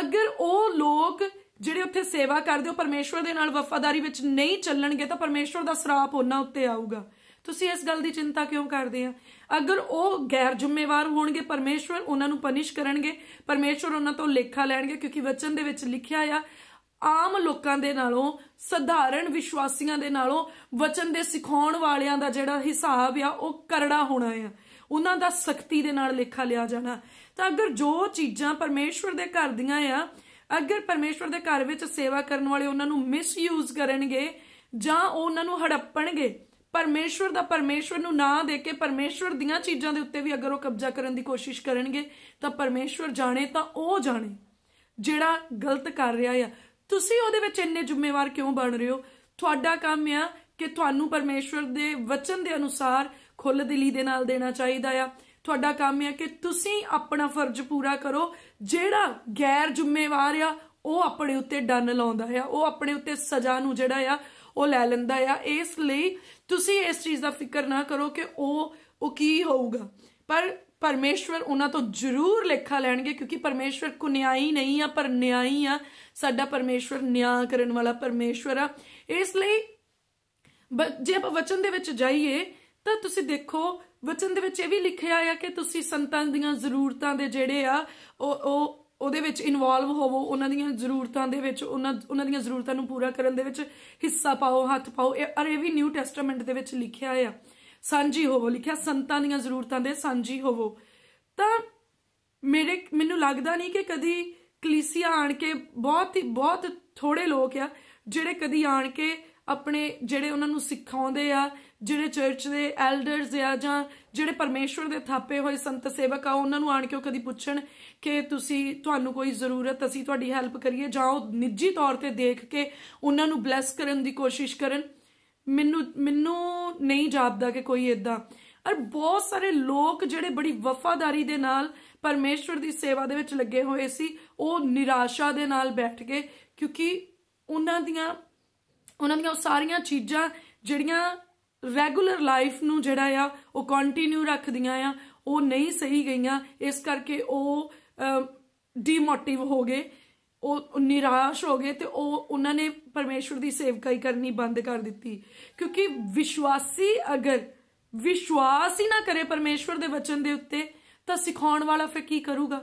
ਅਗਰ ਉਹ ਲੋਕ ਜਿਹੜੇ ਉੱਥੇ ਸੇਵਾ ਕਰਦੇ ਹੋ ਪਰਮੇਸ਼ਵਰ ਦੇ ਨਾਲ ਵਫਾਦਾਰੀ ਵਿੱਚ ਨਹੀਂ ਚੱਲਣਗੇ ਤਾਂ ਪਰਮੇਸ਼ਵਰ ਦਾ ਸਰਾਪ ਉਹਨਾਂ ਉੱਤੇ ਆਊਗਾ ਤੁਸੀਂ ਇਸ ਗੱਲ ਦੀ ਚਿੰਤਾ ਕਿਉਂ ਕਰਦੇ ਆ ਅਗਰ ਉਹ ਗੈਰ ਜ਼ਿੰਮੇਵਾਰ ਹੋਣਗੇ ਪਰਮੇਸ਼ਵਰ ਉਹਨਾਂ ਨੂੰ ਪਨਿਸ਼ ਕਰਨਗੇ ਪਰਮੇਸ਼ਵਰ ਉਹਨਾਂ ਤੋਂ ਲੇਖਾ ਲੈਣਗੇ ਕਿਉਂਕਿ ਵਚਨ ਦੇ ਵਿੱਚ ਲਿਖਿਆ ਆ ਆਮ ਲੋਕਾਂ ਦੇ ਨਾਲੋਂ ਸਧਾਰਨ ਵਿਸ਼ਵਾਸੀਆਂ ਦੇ ਨਾਲੋਂ ਵਚਨ ਦੇ ਸਿਖਾਉਣ ਵਾਲਿਆਂ ਦਾ ਜਿਹੜਾ ਹਿਸਾਬ ਆ ਉਹ ਕਰੜਾ ਹੋਣਾ ਆ ਉਹਨਾਂ ਦਾ ਸਖਤੀ ਦੇ ਨਾਲ ਲੇਖਾ ਲਿਆ ਜਾਣਾ ਤਾਂ ਅਗਰ ਜੋ ਚੀਜ਼ਾਂ ਪਰਮੇਸ਼ਵਰ ਦੇ ਘਰ ਦੀਆਂ ਆ ਅਗਰ ਪਰਮੇਸ਼ਵਰ ਦੇ ਘਰ ਵਿੱਚ ਸੇਵਾ ਕਰਨ ਵਾਲੇ ਉਹਨਾਂ ਨੂੰ ਮਿਸਯੂਜ਼ ਕਰਨਗੇ ਜਾਂ ਉਹ ਉਹਨਾਂ ਨੂੰ ਹੜੱਪਣਗੇ ਪਰਮੇਸ਼ਵਰ ਦਾ ਪਰਮੇਸ਼ਵਰ ਨੂੰ ਨਾਂ ਦੇ ਕੇ ਪਰਮੇਸ਼ਵਰ ਦੀਆਂ ਚੀਜ਼ਾਂ ਦੇ ਉੱਤੇ ਵੀ ਅਗਰ ਉਹ ਕਬਜ਼ਾ ਕਰਨ ਦੀ ਕੋਸ਼ਿਸ਼ ਕਰਨਗੇ ਤਾਂ ਪਰਮੇਸ਼ਵਰ ਜਾਣੇ ਤਾਂ ਉਹ ਜਾਣੇ ਜਿਹੜਾ ਗਲਤ ਕਰ ਰਿਹਾ ਆ ਤੁਸੀਂ ਉਹਦੇ ਵਿੱਚ ਇੰਨੇ ਜ਼ਿੰਮੇਵਾਰ ਕਿਉਂ ਬਣ ਰਹੇ ਹੋ ਤੁਹਾਡਾ ਕੰਮ ਆ ਕਿ ਤੁਹਾਨੂੰ ਪਰਮੇਸ਼ਵਰ ਦੇ ਵਚਨ ਦੇ ਅਨੁਸਾਰ ਖੁੱਲ੍ਹ ਦਿਲੀ ਦੇ ਨਾਲ ਦੇਣਾ ਚਾਹੀਦਾ ਆ ਤੁਹਾਡਾ ਕੰਮ ਹੈ ਕਿ ਤੁਸੀਂ ਆਪਣਾ ਫਰਜ਼ ਪੂਰਾ ਕਰੋ ਜਿਹੜਾ ਗੈਰ ਜ਼ਿੰਮੇਵਾਰ ਆ ਉਹ ਆਪਣੇ ਉੱਤੇ ਡੰਨ ਲਾਉਂਦਾ ਆ ਉਹ ਆਪਣੇ ਉੱਤੇ ਸਜ਼ਾ ਨੂੰ ਜਿਹੜਾ ਆ ਉਹ ਲੈ ਲੈਂਦਾ ਆ ਇਸ ਲਈ ਤੁਸੀਂ ਇਸ ਚੀਜ਼ ਦਾ ਫਿਕਰ ਨਾ ਕਰੋ ਕਿ ਉਹ ਉਹ ਕੀ ਹੋਊਗਾ ਪਰ ਪਰਮੇਸ਼ਵਰ ਉਹਨਾਂ ਤੋਂ ਜ਼ਰੂਰ ਲੇਖਾ ਲੈਣਗੇ ਕਿਉਂਕਿ ਪਰਮੇਸ਼ਵਰ ਕੁਨਿਆਈ ਨਹੀਂ ਆ ਪਰ ਨਿਆਈ ਆ ਸਾਡਾ ਪਰਮੇਸ਼ਵਰ ਨਿਆਂ ਕਰਨ ਵਾਲਾ ਪਰਮੇਸ਼ਵਰ ਆ ਇਸ ਲਈ ਜੇ ਆਪਾਂ ਵਚਨ ਦੇ ਵਿੱਚ ਜਾਈਏ ਤਾਂ ਤੁਸੀਂ ਦੇਖੋ ਵਚਨ ਦੇ ਵਿੱਚ ਇਹ ਵੀ ਲਿਖਿਆ ਆ ਕਿ ਤੁਸੀਂ ਸੰਤਾਂ ਦੀਆਂ ਜ਼ਰੂਰਤਾਂ ਦੇ ਜਿਹੜੇ ਆ ਉਹ ਉਹ ਉਹਦੇ ਵਿੱਚ ਇਨਵੋਲਵ ਹੋਵੋ ਉਹਨਾਂ ਦੀਆਂ ਜ਼ਰੂਰਤਾਂ ਦੇ ਵਿੱਚ ਉਹਨਾਂ ਉਹਨਾਂ ਦੀਆਂ ਜ਼ਰੂਰਤਾਂ ਨੂੰ ਪੂਰਾ ਕਰਨ ਦੇ ਵਿੱਚ ਹਿੱਸਾ ਪਾਓ ਹੱਥ ਪਾਓ ਇਹ ਅਰੇ ਵੀ ਨਿਊ ਟੈਸਟਾਮੈਂਟ ਦੇ ਵਿੱਚ ਲਿਖਿਆ ਆ ਸਾਂਝੀ ਹੋਵੋ ਲਿਖਿਆ ਸੰਤਾਂ ਦੀਆਂ ਜ਼ਰੂਰਤਾਂ ਦੇ ਸਾਂਝੀ ਹੋਵੋ ਤਾਂ ਮੇਰੇ ਮੈਨੂੰ ਲੱਗਦਾ ਨਹੀਂ ਕਿ ਕਦੀ ਕਲੀਸੀਆ ਆਣ ਕੇ ਬਹੁਤ ਹੀ ਬਹੁਤ ਥੋੜੇ ਲੋਕ ਆ ਜਿਹੜੇ ਕਦੀ ਆਣ ਕੇ ਆਪਣੇ ਜਿਹੜੇ ਉਹਨਾਂ ਨੂੰ ਸਿਖਾਉਂਦੇ ਆ ਜਿਹੜੇ ਚਰਚ ਦੇ ਐਲਡਰਸ ਆ ਜਾਂ ਜਿਹੜੇ ਪਰਮੇਸ਼ਵਰ ਦੇ ਥਾਪੇ ਹੋਏ ਸੰਤ ਸੇਵਕ ਆ ਉਹਨਾਂ ਨੂੰ ਆਣ ਕੇ ਉਹ ਕਦੀ ਪੁੱਛਣ ਕਿ ਤੁਸੀਂ ਤੁਹਾਨੂੰ ਕੋਈ ਜ਼ਰੂਰਤ ਅਸੀਂ ਤੁਹਾਡੀ ਹੈਲਪ ਕਰੀਏ ਜਾਂ ਉਹ ਨਿੱਜੀ ਤੌਰ ਤੇ ਦੇਖ ਕੇ ਉਹਨਾਂ ਨੂੰ ਬਲੈਸ ਕਰਨ ਦੀ ਕੋਸ਼ਿਸ਼ ਕਰਨ ਮੈਨੂੰ ਮੈਨੂੰ ਨਹੀਂ ਜਾਪਦਾ ਕਿ ਕੋਈ ਇਦਾਂ ਔਰ ਬਹੁਤ ਸਾਰੇ ਲੋਕ ਜਿਹੜੇ ਬੜੀ ਵਫਾਦਾਰੀ ਦੇ ਨਾਲ ਪਰਮੇਸ਼ਵਰ ਦੀ ਸੇਵਾ ਦੇ ਵਿੱਚ ਲੱਗੇ ਹੋਏ ਸੀ ਉਹ ਨਿਰਾਸ਼ਾ ਦੇ ਨਾਲ ਬੈਠ ਗਏ ਕਿਉਂਕਿ ਉਹਨਾਂ ਦੀਆਂ ਉਹਨਾਂ ਦੀਆਂ ਸਾਰੀਆਂ ਚੀਜ਼ਾਂ ਜਿਹੜੀਆਂ ਰੈਗੂਲਰ ਲਾਈਫ ਨੂੰ ਜਿਹੜਾ ਆ ਉਹ ਕੰਟੀਨਿਊ ਰੱਖਦੀਆਂ ਆ ਉਹ ਨਹੀਂ ਸਹੀ ਗਈਆਂ ਇਸ ਕਰਕੇ ਉਹ ਡੀਮੋਟਿਵ ਹੋ ਗਏ ਉਹ ਨਿਰਾਸ਼ ਹੋ ਗਏ ਤੇ ਉਹ ਉਹਨਾਂ ਨੇ ਪਰਮੇਸ਼ਵਰ ਦੀ ਸੇਵਕਾਈ ਕਰਨੀ ਬੰਦ ਕਰ ਦਿੱਤੀ ਕਿਉਂਕਿ ਵਿਸ਼ਵਾਸੀ ਅਗਰ ਵਿਸ਼ਵਾਸ ਹੀ ਨਾ ਕਰੇ ਪਰਮੇਸ਼ਵਰ ਦੇ ਵਚਨ ਦੇ ਉੱਤੇ ਤਾਂ ਸਿਖਾਉਣ ਵਾਲਾ ਫਿਰ ਕੀ ਕਰੂਗਾ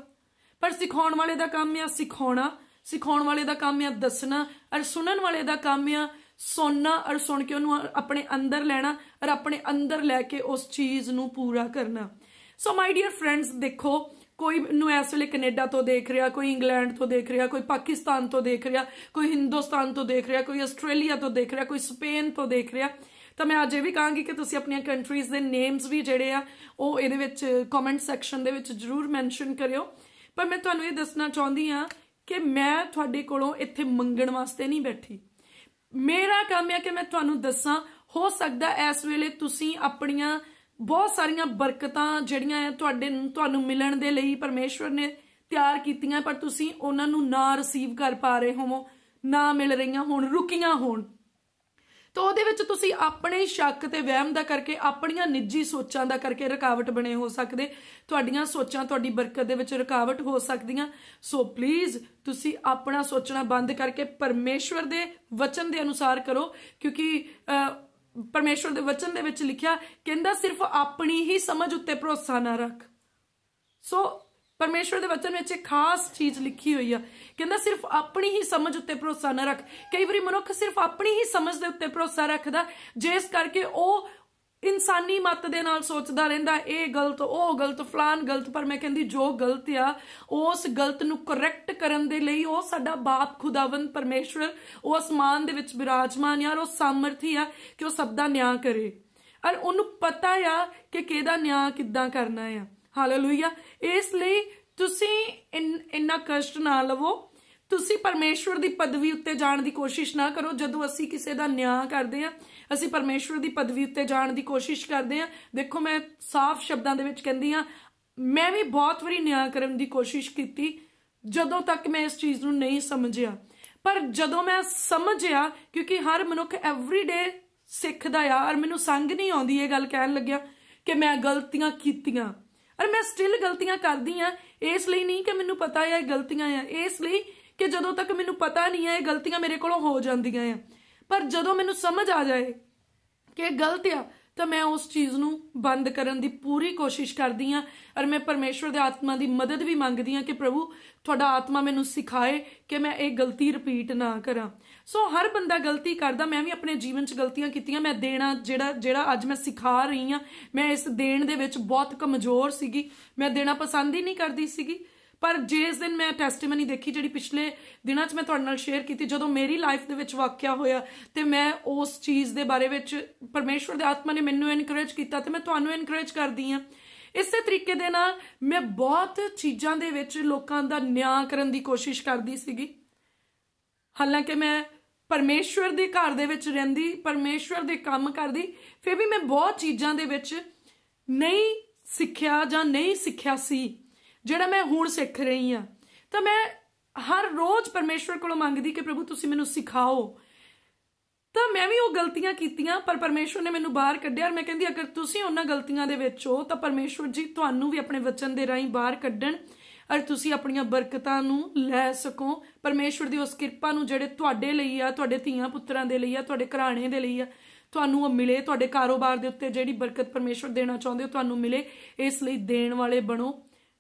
ਪਰ ਸਿਖਾਉਣ ਵਾਲੇ ਦਾ ਕੰਮ ਆ ਸਿਖਾਉਣਾ ਸਿਖਾਉਣ ਵਾਲੇ ਦਾ ਕੰਮ ਆ ਦੱਸਣਾ ਔਰ ਸੁਣਨ ਵਾਲੇ ਦਾ ਕੰਮ ਆ ਸੁਣਨਾ ਔਰ ਸੁਣ ਕੇ ਉਹਨੂੰ ਆਪਣੇ ਅੰਦਰ ਲੈਣਾ ਔਰ ਆਪਣੇ ਅੰਦਰ ਲੈ ਕੇ ਉਸ ਚੀਜ਼ ਨੂੰ ਪੂਰਾ ਕਰਨਾ ਸੋ ਮਾਈ ਡੀਅਰ ਫਰੈਂਡਸ ਦੇਖੋ ਕੋਈ ਨੂੰ ਇਸ ਵੇਲੇ ਕੈਨੇਡਾ ਤੋਂ ਦੇਖ ਰਿਹਾ ਕੋਈ ਇੰਗਲੈਂਡ ਤੋਂ ਦੇਖ ਰਿਹਾ ਕੋਈ ਪਾਕਿਸਤਾਨ ਤੋਂ ਦੇਖ ਰਿਹਾ ਕੋਈ ਹਿੰਦੁਸਤਾਨ ਤੋਂ ਦੇਖ ਰਿਹਾ ਕੋਈ ਆਸਟ੍ਰੇਲੀਆ ਤੋਂ ਦੇਖ ਰਿਹਾ ਕੋਈ ਸਪੇਨ ਤੋਂ ਦੇਖ ਰਿਹਾ ਤਾਂ ਮੈਂ ਅੱਜ ਇਹ ਵੀ ਕਹਾਂਗੀ ਕਿ ਤੁਸੀਂ ਆਪਣੀਆਂ ਕੰਟਰੀਜ਼ ਦੇ ਨੇਮਸ ਵੀ ਜਿਹੜੇ ਆ ਉਹ ਇਹਦੇ ਵਿੱਚ ਕਮੈਂਟ ਸੈਕਸ਼ਨ ਦੇ ਵਿੱਚ ਜਰੂਰ ਮੈਂਸ਼ਨ ਕਰਿਓ ਪਰ ਮੈਂ ਤੁਹਾਨੂੰ ਇਹ ਦੱਸਣਾ ਚਾਹੁੰਦੀ ਆ ਕਿ ਮੈਂ ਤੁਹਾਡੇ ਕੋਲੋਂ ਇੱਥੇ ਮੰਗਣ ਵਾਸਤੇ ਨਹੀਂ ਬੈਠੀ ਮੇਰਾ ਕੰਮ ਹੈ ਕਿ ਮੈਂ ਤੁਹਾਨੂੰ ਦੱਸਾਂ ਹੋ ਸਕਦਾ ਇਸ ਵੇਲੇ ਤੁਸੀਂ ਆਪਣੀਆਂ ਬਹੁਤ ਸਾਰੀਆਂ ਬਰਕਤਾਂ ਜਿਹੜੀਆਂ ਆ ਤੁਹਾਡੇ ਤੁਹਾਨੂੰ ਮਿਲਣ ਦੇ ਲਈ ਪਰਮੇਸ਼ਵਰ ਨੇ ਤਿਆਰ ਕੀਤੀਆਂ ਪਰ ਤੁਸੀਂ ਉਹਨਾਂ ਨੂੰ ਨਾ ਰਿਸੀਵ ਕਰ ਪਾ ਰਹੇ ਹੋ ਨਾ ਮਿਲ ਰਹੀਆਂ ਹੋਣ ਰੁਕੀਆਂ ਹੋਣ ਤਾਂ ਉਹਦੇ ਵਿੱਚ ਤੁਸੀਂ ਆਪਣੇ ਸ਼ੱਕ ਤੇ ਵਹਿਮ ਦਾ ਕਰਕੇ ਆਪਣੀਆਂ ਨਿੱਜੀ ਸੋਚਾਂ ਦਾ ਕਰਕੇ ਰੁਕਾਵਟ ਬਣੇ ਹੋ ਸਕਦੇ ਤੁਹਾਡੀਆਂ ਸੋਚਾਂ ਤੁਹਾਡੀ ਬਰਕਤ ਦੇ ਵਿੱਚ ਰੁਕਾਵਟ ਹੋ ਸਕਦੀਆਂ ਸੋ ਪਲੀਜ਼ ਤੁਸੀਂ ਆਪਣਾ ਸੋਚਣਾ ਬੰਦ ਕਰਕੇ ਪਰਮੇਸ਼ਵਰ ਦੇ ਵਚਨ ਦੇ ਅਨੁਸਾਰ ਕਰੋ ਕਿਉਂਕਿ ਪਰਮੇਸ਼ਵਰ ਦੇ ਵਚਨ ਦੇ ਵਿੱਚ ਲਿਖਿਆ ਕਹਿੰਦਾ ਸਿਰਫ ਆਪਣੀ ਹੀ ਸਮਝ ਉੱਤੇ ਭਰੋਸਾ ਨਾ ਰੱਖ ਸੋ ਪਰਮੇਸ਼ਵਰ ਦੇ ਵਚਨ ਵਿੱਚ ਇੱਕ ਖਾਸ ਚੀਜ਼ ਲਿਖੀ ਹੋਈ ਆ ਕਹਿੰਦਾ ਸਿਰਫ ਆਪਣੀ ਹੀ ਸਮਝ ਉੱਤੇ ਭਰੋਸਾ ਨਾ ਰੱਖ ਕਈ ਵਾਰੀ ਮਨੁੱਖ ਸਿਰਫ ਆਪਣੀ ਹੀ ਸਮਝ ਦੇ ਉੱਤੇ ਭਰੋਸਾ ਰੱਖਦਾ ਜਿਸ ਕਰਕੇ ਉਹ ਇਨਸਾਨੀ ਮਤ ਦੇ ਨਾਲ ਸੋਚਦਾ ਰਹਿੰਦਾ ਇਹ ਗਲਤ ਉਹ ਗਲਤ ਫਲਾਨ ਗਲਤ ਪਰ ਮੈਂ ਕਹਿੰਦੀ ਜੋ ਗਲਤ ਆ ਉਸ ਗਲਤ ਨੂੰ ਕਰੈਕਟ ਕਰਨ ਦੇ ਲਈ ਉਹ ਸਾਡਾ ਬਾਪ ਖੁਦਾਵੰਦ ਪਰਮੇਸ਼ਵਰ ਉਹ ਅਸਮਾਨ ਦੇ ਵਿੱਚ ਬਿਰਾਜਮਾਨ ਯਾਰ ਉਹ ਸਮਰਥੀ ਆ ਕਿ ਉਹ ਸਭ ਦਾ ਨਿਆਂ ਕਰੇ ਔਰ ਉਹਨੂੰ ਪਤਾ ਆ ਕਿ ਕਿਹਦਾ ਨਿਆਂ ਕਿੱਦਾਂ ਕਰਨਾ ਆ ਹਾਲੇਲੂਇਆ ਇਸ ਲਈ ਤੁਸੀਂ ਇੰਨਾ ਕਸ਼ਟ ਨਾ ਲਵੋ ਤੁਸੀਂ ਪਰਮੇਸ਼ਵਰ ਦੀ ਪਦਵੀ ਉੱਤੇ ਜਾਣ ਦੀ ਕੋਸ਼ਿਸ਼ ਨਾ ਕਰੋ ਜਦੋਂ ਅਸੀਂ ਕਿਸੇ ਦਾ ਨਿਆਂ ਕਰਦੇ ਆ ਅਸੀਂ ਪਰਮੇਸ਼ਵਰ ਦੀ ਪਦਵੀ ਉੱਤੇ ਜਾਣ ਦੀ ਕੋਸ਼ਿਸ਼ ਕਰਦੇ ਆ ਦੇਖੋ ਮੈਂ ਸਾਫ਼ ਸ਼ਬਦਾਂ ਦੇ ਵਿੱਚ ਕਹਿੰਦੀ ਆ ਮੈਂ ਵੀ ਬਹੁਤ ਵਾਰੀ ਨਿਆਂ ਕਰਨ ਦੀ ਕੋਸ਼ਿਸ਼ ਕੀਤੀ ਜਦੋਂ ਤੱਕ ਮੈਂ ਇਸ ਚੀਜ਼ ਨੂੰ ਨਹੀਂ ਸਮਝਿਆ ਪਰ ਜਦੋਂ ਮੈਂ ਸਮਝਿਆ ਕਿਉਂਕਿ ਹਰ ਮਨੁੱਖ ਐਵਰੀਡੇ ਸਿੱਖਦਾ ਆ ਔਰ ਮੈਨੂੰ ਸੰਗ ਨਹੀਂ ਆਉਂਦੀ ਇਹ ਗੱਲ ਕਹਿਣ ਲੱਗਿਆ ਕਿ ਮੈਂ ਗਲਤੀਆਂ ਕੀਤੀਆਂ ਅਰ ਮੈਂ ਸਟਿਲ ਗਲਤੀਆਂ ਕਰਦੀ ਆ ਇਸ ਲਈ ਨਹੀਂ ਕਿ ਮੈਨੂੰ ਪਤਾ ਹੈ ਇਹ ਗਲਤੀਆਂ ਆ ਇਸ ਲਈ ਕਿ ਜਦੋਂ ਤੱਕ ਮੈਨੂੰ ਪਤਾ ਨਹੀਂ ਹੈ ਇਹ ਗਲਤੀਆਂ ਮੇਰੇ ਕੋਲੋਂ ਹੋ ਜਾਂਦੀਆਂ ਆ ਪਰ ਜਦੋਂ ਮੈਨੂੰ ਸਮਝ ਆ ਜਾਏ ਕਿ ਗਲਤ ਆ ਤਾਂ ਮੈਂ ਉਸ ਚੀਜ਼ ਨੂੰ ਬੰਦ ਕਰਨ ਦੀ ਪੂਰੀ ਕੋਸ਼ਿਸ਼ ਕਰਦੀ ਆਂ ਔਰ ਮੈਂ ਪਰਮੇਸ਼ਵਰ ਦੇ ਆਤਮਾ ਦੀ ਮਦਦ ਵੀ ਮੰਗਦੀ ਆਂ ਕਿ ਪ੍ਰਭੂ ਤੁਹਾਡਾ ਆਤਮਾ ਮੈਨੂੰ ਸਿਖਾਏ ਕਿ ਮੈਂ ਇਹ ਗਲਤੀ ਰਿਪੀਟ ਨਾ ਕਰਾਂ ਸੋ ਹਰ ਬੰਦਾ ਗਲਤੀ ਕਰਦਾ ਮੈਂ ਵੀ ਆਪਣੇ ਜੀਵਨ 'ਚ ਗਲਤੀਆਂ ਕੀਤੀਆਂ ਮੈਂ ਦੇਣਾ ਜਿਹੜਾ ਜਿਹੜਾ ਅੱਜ ਮੈਂ ਸਿਖਾ ਰਹੀ ਆਂ ਮੈਂ ਇਸ ਦੇਣ ਦੇ ਵਿੱਚ ਬਹੁਤ ਕਮਜ਼ੋਰ ਸੀਗੀ ਮੈਂ ਦੇਣਾ ਪਸੰਦ ਹੀ ਨਹੀਂ ਕਰਦੀ ਸੀਗੀ ਪਰ ਜਿਸ ਦਿਨ ਮੈਂ ਟੈਸਟੀਮਨੀ ਦੇਖੀ ਜਿਹੜੀ ਪਿਛਲੇ ਦਿਨਾਂ 'ਚ ਮੈਂ ਤੁਹਾਡੇ ਨਾਲ ਸ਼ੇਅਰ ਕੀਤੀ ਜਦੋਂ ਮੇਰੀ ਲਾਈਫ ਦੇ ਵਿੱਚ ਵਾਕਿਆ ਹੋਇਆ ਤੇ ਮੈਂ ਉਸ ਚੀਜ਼ ਦੇ ਬਾਰੇ ਵਿੱਚ ਪਰਮੇਸ਼ਵਰ ਦੇ ਆਤਮਾ ਨੇ ਮੈਨੂੰ ਐਨਕਰੇਜ ਕੀਤਾ ਤੇ ਮੈਂ ਤੁਹਾਨੂੰ ਐਨਕਰੇਜ ਕਰਦੀ ਆ ਇਸੇ ਤਰੀਕੇ ਦੇ ਨਾਲ ਮੈਂ ਬਹੁਤ ਚੀਜ਼ਾਂ ਦੇ ਵਿੱਚ ਲੋਕਾਂ ਦਾ ਨਿਆਂ ਕਰਨ ਦੀ ਕੋਸ਼ਿਸ਼ ਕਰਦੀ ਸੀਗੀ ਹਾਲਾਂਕਿ ਮੈਂ ਪਰਮੇਸ਼ਵਰ ਦੇ ਘਰ ਦੇ ਵਿੱਚ ਰਹਿੰਦੀ ਪਰਮੇਸ਼ਵਰ ਦੇ ਕੰਮ ਕਰਦੀ ਫਿਰ ਵੀ ਮੈਂ ਬਹੁਤ ਚੀਜ਼ਾਂ ਦੇ ਵਿੱਚ ਨਹੀਂ ਸਿੱਖਿਆ ਜਾਂ ਨਹੀਂ ਸਿੱਖਿਆ ਸੀ ਜਿਹੜਾ ਮੈਂ ਹੁਣ ਸਿੱਖ ਰਹੀ ਆ ਤਾਂ ਮੈਂ ਹਰ ਰੋਜ਼ ਪਰਮੇਸ਼ਵਰ ਕੋਲੋਂ ਮੰਗਦੀ ਕਿ ਪ੍ਰਭੂ ਤੁਸੀਂ ਮੈਨੂੰ ਸਿਖਾਓ ਤਾਂ ਮੈਂ ਵੀ ਉਹ ਗਲਤੀਆਂ ਕੀਤੀਆਂ ਪਰ ਪਰਮੇਸ਼ਵਰ ਨੇ ਮੈਨੂੰ ਬਾਹਰ ਕੱਢਿਆ ਔਰ ਮੈਂ ਕਹਿੰਦੀ ਅਗਰ ਤੁਸੀਂ ਉਹਨਾਂ ਗਲਤੀਆਂ ਦੇ ਵਿੱਚ ਹੋ ਤਾਂ ਪਰਮੇਸ਼ਵਰ ਜੀ ਤੁਹਾਨੂੰ ਵੀ ਆਪਣੇ ਵਚਨ ਦੇ ਰਾਹੀਂ ਬਾਹਰ ਕੱਢਣ ਔਰ ਤੁਸੀਂ ਆਪਣੀਆਂ ਬਰਕਤਾਂ ਨੂੰ ਲੈ ਸਕੋ ਪਰਮੇਸ਼ਵਰ ਦੀ ਉਸ ਕਿਰਪਾ ਨੂੰ ਜਿਹੜੇ ਤੁਹਾਡੇ ਲਈ ਆ ਤੁਹਾਡੇ ਧੀਆਂ ਪੁੱਤਰਾਂ ਦੇ ਲਈ ਆ ਤੁਹਾਡੇ ਘਰਾਣੇ ਦੇ ਲਈ ਆ ਤੁਹਾਨੂੰ ਉਹ ਮਿਲੇ ਤੁਹਾਡੇ ਕਾਰੋਬਾਰ ਦੇ ਉੱਤੇ ਜਿਹੜੀ ਬਰਕਤ ਪਰਮੇਸ਼ਵਰ ਦੇਣਾ ਚਾਹੁੰਦੇ ਹੋ ਤੁਹਾਨੂੰ ਮਿਲੇ ਇਸ ਲਈ ਦੇਣ ਵਾਲੇ ਬਣੋ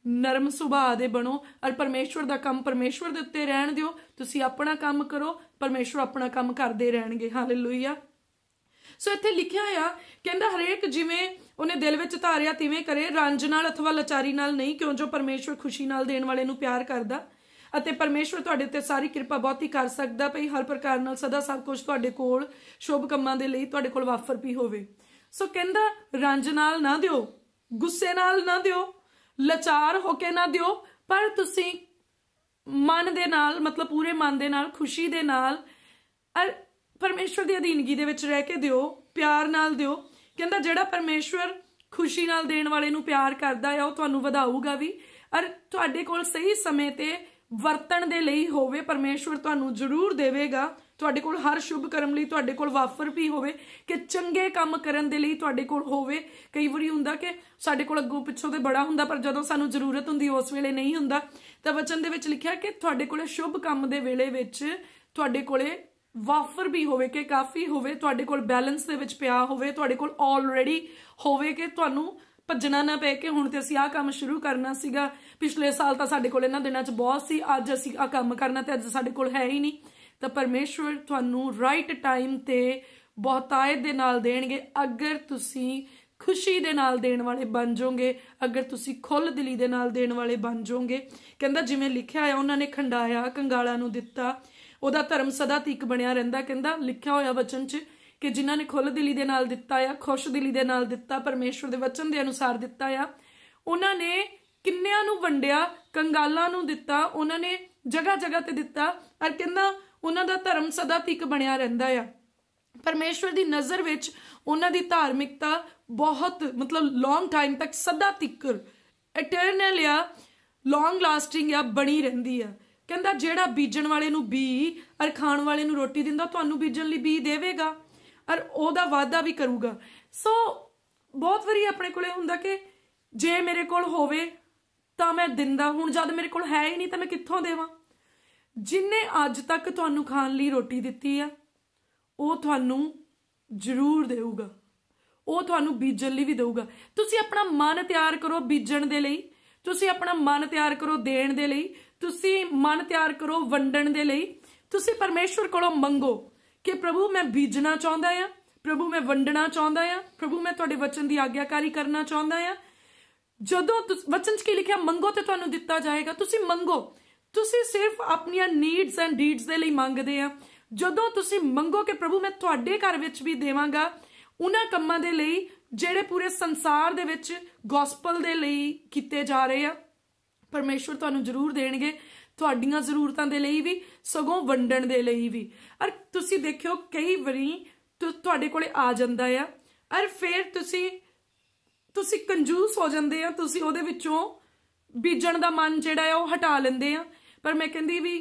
ਨਰਮ ਸੁਭਾਅ ਦੇ ਬਣੋ ਔਰ ਪਰਮੇਸ਼ਵਰ ਦਾ ਕੰਮ ਪਰਮੇਸ਼ਵਰ ਦੇ ਉੱਤੇ ਰਹਿਣ ਦਿਓ ਤੁਸੀਂ ਆਪਣਾ ਕੰਮ ਕਰੋ ਪਰਮੇਸ਼ਵਰ ਆਪਣਾ ਕੰਮ ਕਰਦੇ ਰਹਿਣਗੇ ਹਾਲੇਲੂਇਆ ਸੋ ਇੱਥੇ ਲਿਖਿਆ ਆ ਕਹਿੰਦਾ ਹਰੇਕ ਜਿਵੇਂ ਉਹਨੇ ਦਿਲ ਵਿੱਚ ਧਾਰਿਆ ਤਿਵੇਂ ਕਰੇ ਰੰਜ ਨਾਲ ਅਥਵਾ ਲਚਾਰੀ ਨਾਲ ਨਹੀਂ ਕਿਉਂ ਜੋ ਪਰਮੇਸ਼ਵਰ ਖੁਸ਼ੀ ਨਾਲ ਦੇਣ ਵਾਲੇ ਨੂੰ ਪਿਆਰ ਕਰਦਾ ਅਤੇ ਪਰਮੇਸ਼ਵਰ ਤੁਹਾਡੇ ਤੇ ਸਾਰੀ ਕਿਰਪਾ ਬਹੁਤੀ ਕਰ ਸਕਦਾ ਭਈ ਹਰ ਪ੍ਰਕਾਰ ਨਾਲ ਸਦਾ ਸਭ ਕੁਝ ਤੁਹਾਡੇ ਕੋਲ ਸ਼ੁਭ ਕੰਮਾਂ ਦੇ ਲਈ ਤੁਹਾਡੇ ਕੋਲ ਵਾਫਰ ਵੀ ਹੋਵੇ ਸੋ ਕਹਿੰਦਾ ਰੰਜ ਨਾਲ ਨਾ ਦਿਓ ਗੁੱਸੇ ਨਾਲ ਨਾ ਦਿਓ ਲਾਚਾਰ ਹੋ ਕੇ ਨਾ ਦਿਓ ਪਰ ਤੁਸੀਂ ਮਨ ਦੇ ਨਾਲ ਮਤਲਬ ਪੂਰੇ ਮਨ ਦੇ ਨਾਲ ਖੁਸ਼ੀ ਦੇ ਨਾਲ ਅਰ ਪਰਮੇਸ਼ਵਰ ਦੀ ਅਧੀਨਗੀ ਦੇ ਵਿੱਚ ਰਹਿ ਕੇ ਦਿਓ ਪਿਆਰ ਨਾਲ ਦਿਓ ਕਹਿੰਦਾ ਜਿਹੜਾ ਪਰਮੇਸ਼ਵਰ ਖੁਸ਼ੀ ਨਾਲ ਦੇਣ ਵਾਲੇ ਨੂੰ ਪਿਆਰ ਕਰਦਾ ਹੈ ਉਹ ਤੁਹਾਨੂੰ ਵਧਾਊਗਾ ਵੀ ਅਰ ਤੁਹਾਡੇ ਕੋਲ ਸਹੀ ਸਮੇਂ ਤੇ ਵਰਤਣ ਦੇ ਲਈ ਹੋਵੇ ਪਰਮੇਸ਼ਵਰ ਤੁਹਾਨੂੰ ਜ਼ਰੂਰ ਦੇਵੇਗਾ ਤੁਹਾਡੇ ਕੋਲ ਹਰ ਸ਼ੁਭ ਕਰਮ ਲਈ ਤੁਹਾਡੇ ਕੋਲ ਵਾਫਰ ਵੀ ਹੋਵੇ ਕਿ ਚੰਗੇ ਕੰਮ ਕਰਨ ਦੇ ਲਈ ਤੁਹਾਡੇ ਕੋਲ ਹੋਵੇ ਕਈ ਵਾਰੀ ਹੁੰਦਾ ਕਿ ਸਾਡੇ ਕੋਲ ਅੱਗੋਂ ਪਿੱਛੋਂ ਤੇ ਬੜਾ ਹੁੰਦਾ ਪਰ ਜਦੋਂ ਸਾਨੂੰ ਜ਼ਰੂਰਤ ਹੁੰਦੀ ਉਸ ਵੇਲੇ ਨਹੀਂ ਹੁੰਦਾ ਤਾਂ ਵਚਨ ਦੇ ਵਿੱਚ ਲਿਖਿਆ ਕਿ ਤੁਹਾਡੇ ਕੋਲੇ ਸ਼ੁਭ ਕੰਮ ਦੇ ਵੇਲੇ ਵਿੱਚ ਤੁਹਾਡੇ ਕੋਲੇ ਵਾਫਰ ਵੀ ਹੋਵੇ ਕਿ ਕਾਫੀ ਹੋਵੇ ਤੁਹਾਡੇ ਕੋਲ ਬੈਲੈਂਸ ਦੇ ਵਿੱਚ ਪਿਆ ਹੋਵੇ ਤੁਹਾਡੇ ਕੋਲ ਆਲਰੇਡੀ ਹੋਵੇ ਕਿ ਤੁਹਾਨੂੰ ਭੱਜਣਾ ਨਾ ਪਏ ਕਿ ਹੁਣ ਤੇ ਅਸੀਂ ਆਹ ਕੰਮ ਸ਼ੁਰੂ ਕਰਨਾ ਸੀਗਾ ਪਿਛਲੇ ਸਾਲ ਤਾਂ ਸਾਡੇ ਕੋਲ ਇਹਨਾਂ ਦਿਨਾਂ 'ਚ ਬਹੁਤ ਸੀ ਅੱਜ ਅਸੀਂ ਆਹ ਕੰਮ ਕਰਨਾ ਤੇ ਅੱਜ ਸਾਡੇ ਕੋਲ ਹੈ ਹੀ ਨਹੀਂ ਤਾਂ ਪਰਮੇਸ਼ਵਰ ਤੁਹਾਨੂੰ ਰਾਈਟ ਟਾਈਮ ਤੇ ਬਹੁਤਾਇਤ ਦੇ ਨਾਲ ਦੇਣਗੇ ਅਗਰ ਤੁਸੀਂ ਖੁਸ਼ੀ ਦੇ ਨਾਲ ਦੇਣ ਵਾਲੇ ਬਣ ਜਾਓਗੇ ਅਗਰ ਤੁਸੀਂ ਖੁੱਲ ਦਿਲੀ ਦੇ ਨਾਲ ਦੇਣ ਵਾਲੇ ਬਣ ਜਾਓਗੇ ਕਹਿੰਦਾ ਜਿਵੇਂ ਲਿਖਿਆ ਆ ਉਹਨਾਂ ਨੇ ਖੰਡਾਇਆ ਕੰਗਾਲਾਂ ਨੂੰ ਦਿੱਤਾ ਉਹਦਾ ਧਰਮ ਸਦਾ ਤੀਕ ਬਣਿਆ ਰਹਿੰਦਾ ਕਹਿੰਦਾ ਲਿਖਿਆ ਹੋਇਆ ਵਚਨ 'ਚ ਕਿ ਜਿਨ੍ਹਾਂ ਨੇ ਖੁੱਲ੍ਹ ਦਿਲੀ ਦੇ ਨਾਲ ਦਿੱਤਾ ਆ ਖੁਸ਼ ਦਿਲੀ ਦੇ ਨਾਲ ਦਿੱਤਾ ਪਰਮੇਸ਼ਵਰ ਦੇ ਵਚਨ ਦੇ ਅਨੁਸਾਰ ਦਿੱਤਾ ਆ ਉਹਨਾਂ ਨੇ ਕਿੰਨਿਆਂ ਨੂੰ ਵੰਡਿਆ ਕੰਗਾਲਾਂ ਨੂੰ ਦਿੱਤਾ ਉਹਨਾਂ ਨੇ ਜਗ੍ਹਾ ਜਗ੍ਹਾ ਤੇ ਦਿੱਤਾ ਔਰ ਕਿੰਨਾ ਉਹਨਾਂ ਦਾ ਧਰਮ ਸਦਾ ਤੀਕ ਬਣਿਆ ਰਹਿੰਦਾ ਆ ਪਰਮੇਸ਼ਵਰ ਦੀ ਨਜ਼ਰ ਵਿੱਚ ਉਹਨਾਂ ਦੀ ਧਾਰਮਿਕਤਾ ਬਹੁਤ ਮਤਲਬ ਲੌਂਗ ਟਾਈਮ ਤੱਕ ਸਦਾ ਤਿੱਕਰ ਇਟਰਨਲ ਆ ਲੌਂਗ ਲਾਸਟਿੰਗ ਆ ਬਣੀ ਰਹਿੰਦੀ ਆ ਕਹਿੰਦਾ ਜਿਹੜਾ ਬੀਜਣ ਵਾਲੇ ਨੂੰ ਬੀ ਅਰ ਖਾਣ ਵਾਲੇ ਨੂੰ ਰੋਟੀ ਦਿੰਦਾ ਤੁਹਾਨੂੰ ਬੀਜਣ ਲਈ ਬੀ ਦੇਵੇਗਾ ਔਰ ਉਹਦਾ ਵਾਅਦਾ ਵੀ ਕਰੂਗਾ ਸੋ ਬਹੁਤ ਵਾਰੀ ਆਪਣੇ ਕੋਲੇ ਹੁੰਦਾ ਕਿ ਜੇ ਮੇਰੇ ਕੋਲ ਹੋਵੇ ਤਾਂ ਮੈਂ ਦਿੰਦਾ ਹੁਣ ਜਦ ਮੇਰੇ ਕੋਲ ਹੈ ਹੀ ਨਹੀਂ ਤਾਂ ਮੈਂ ਕਿੱਥੋਂ ਦੇਵਾਂ ਜਿਨੇ ਅੱਜ ਤੱਕ ਤੁਹਾਨੂੰ ਖਾਣ ਲਈ ਰੋਟੀ ਦਿੱਤੀ ਆ ਉਹ ਤੁਹਾਨੂੰ ਜ਼ਰੂਰ ਦੇਊਗਾ ਉਹ ਤੁਹਾਨੂੰ ਬੀਜਣ ਲਈ ਵੀ ਦੇਊਗਾ ਤੁਸੀਂ ਆਪਣਾ ਮਨ ਤਿਆਰ ਕਰੋ ਬੀਜਣ ਦੇ ਲਈ ਤੁਸੀਂ ਆਪਣਾ ਮਨ ਤਿਆਰ ਕਰੋ ਦੇਣ ਦੇ ਲਈ ਤੁਸੀਂ ਮਨ ਤਿਆਰ ਕਰੋ ਵੰਡਣ ਦੇ ਲਈ ਤੁਸੀਂ ਪਰਮੇਸ਼ਵਰ ਕੋਲੋਂ ਮੰਗੋ ਕਿ ਪ੍ਰਭੂ ਮੈਂ ਬੀਜਣਾ ਚਾਹੁੰਦਾ ਆ ਪ੍ਰਭੂ ਮੈਂ ਵੰਡਣਾ ਚਾਹੁੰਦਾ ਆ ਪ੍ਰਭੂ ਮੈਂ ਤੁਹਾਡੇ ਵਚਨ ਦੀ ਆਗਿਆਕਾਰੀ ਕਰਨਾ ਚਾਹੁੰਦਾ ਆ ਜਦੋਂ ਵਚਨ 'ਚ ਕੀ ਲਿਖਿਆ ਮੰਗੋ ਤੇ ਤੁਹਾਨੂੰ ਦਿੱਤਾ ਜਾਏਗਾ ਤੁਸੀਂ ਮੰਗੋ ਤੁਸੀਂ ਸਿਰਫ ਆਪਣੀਆਂ ਨੀਡਸ ਐਂਡ ਡੀਡਸ ਦੇ ਲਈ ਮੰਗਦੇ ਆ ਜਦੋਂ ਤੁਸੀਂ ਮੰਗੋ ਕਿ ਪ੍ਰਭੂ ਮੈਂ ਤੁਹਾਡੇ ਘਰ ਵਿੱਚ ਵੀ ਦੇਵਾਂਗਾ ਉਹਨਾਂ ਕੰਮਾਂ ਦੇ ਲਈ ਜਿਹੜੇ ਪੂਰੇ ਸੰਸਾਰ ਦੇ ਵਿੱਚ ਗੋਸਪਲ ਦੇ ਲਈ ਕੀਤੇ ਜਾ ਰਹੇ ਆ ਪਰਮੇਸ਼ਵਰ ਤੁਹਾਨੂੰ ਜ਼ਰੂਰ ਦੇਣਗੇ ਤੁਹਾਡੀਆਂ ਜ਼ਰੂਰਤਾਂ ਦੇ ਲਈ ਵੀ ਸਗੋਂ ਵੰਡਣ ਦੇ ਲਈ ਵੀ ਔਰ ਤੁਸੀਂ ਦੇਖਿਓ ਕਈ ਵਾਰੀ ਤੁਹਾਡੇ ਕੋਲੇ ਆ ਜਾਂਦਾ ਆ ਔਰ ਫਿਰ ਤੁਸੀਂ ਤੁਸੀਂ ਕੰਜੂਸ ਹੋ ਜਾਂਦੇ ਆ ਤੁਸੀਂ ਉਹਦੇ ਵਿੱਚੋਂ ਬੀਜਣ ਦਾ ਮਨ ਜਿਹੜਾ ਆ ਉਹ ਹਟਾ ਲੈਂਦੇ ਆ ਪਰ ਮੈਂ ਕਹਿੰਦੀ ਵੀ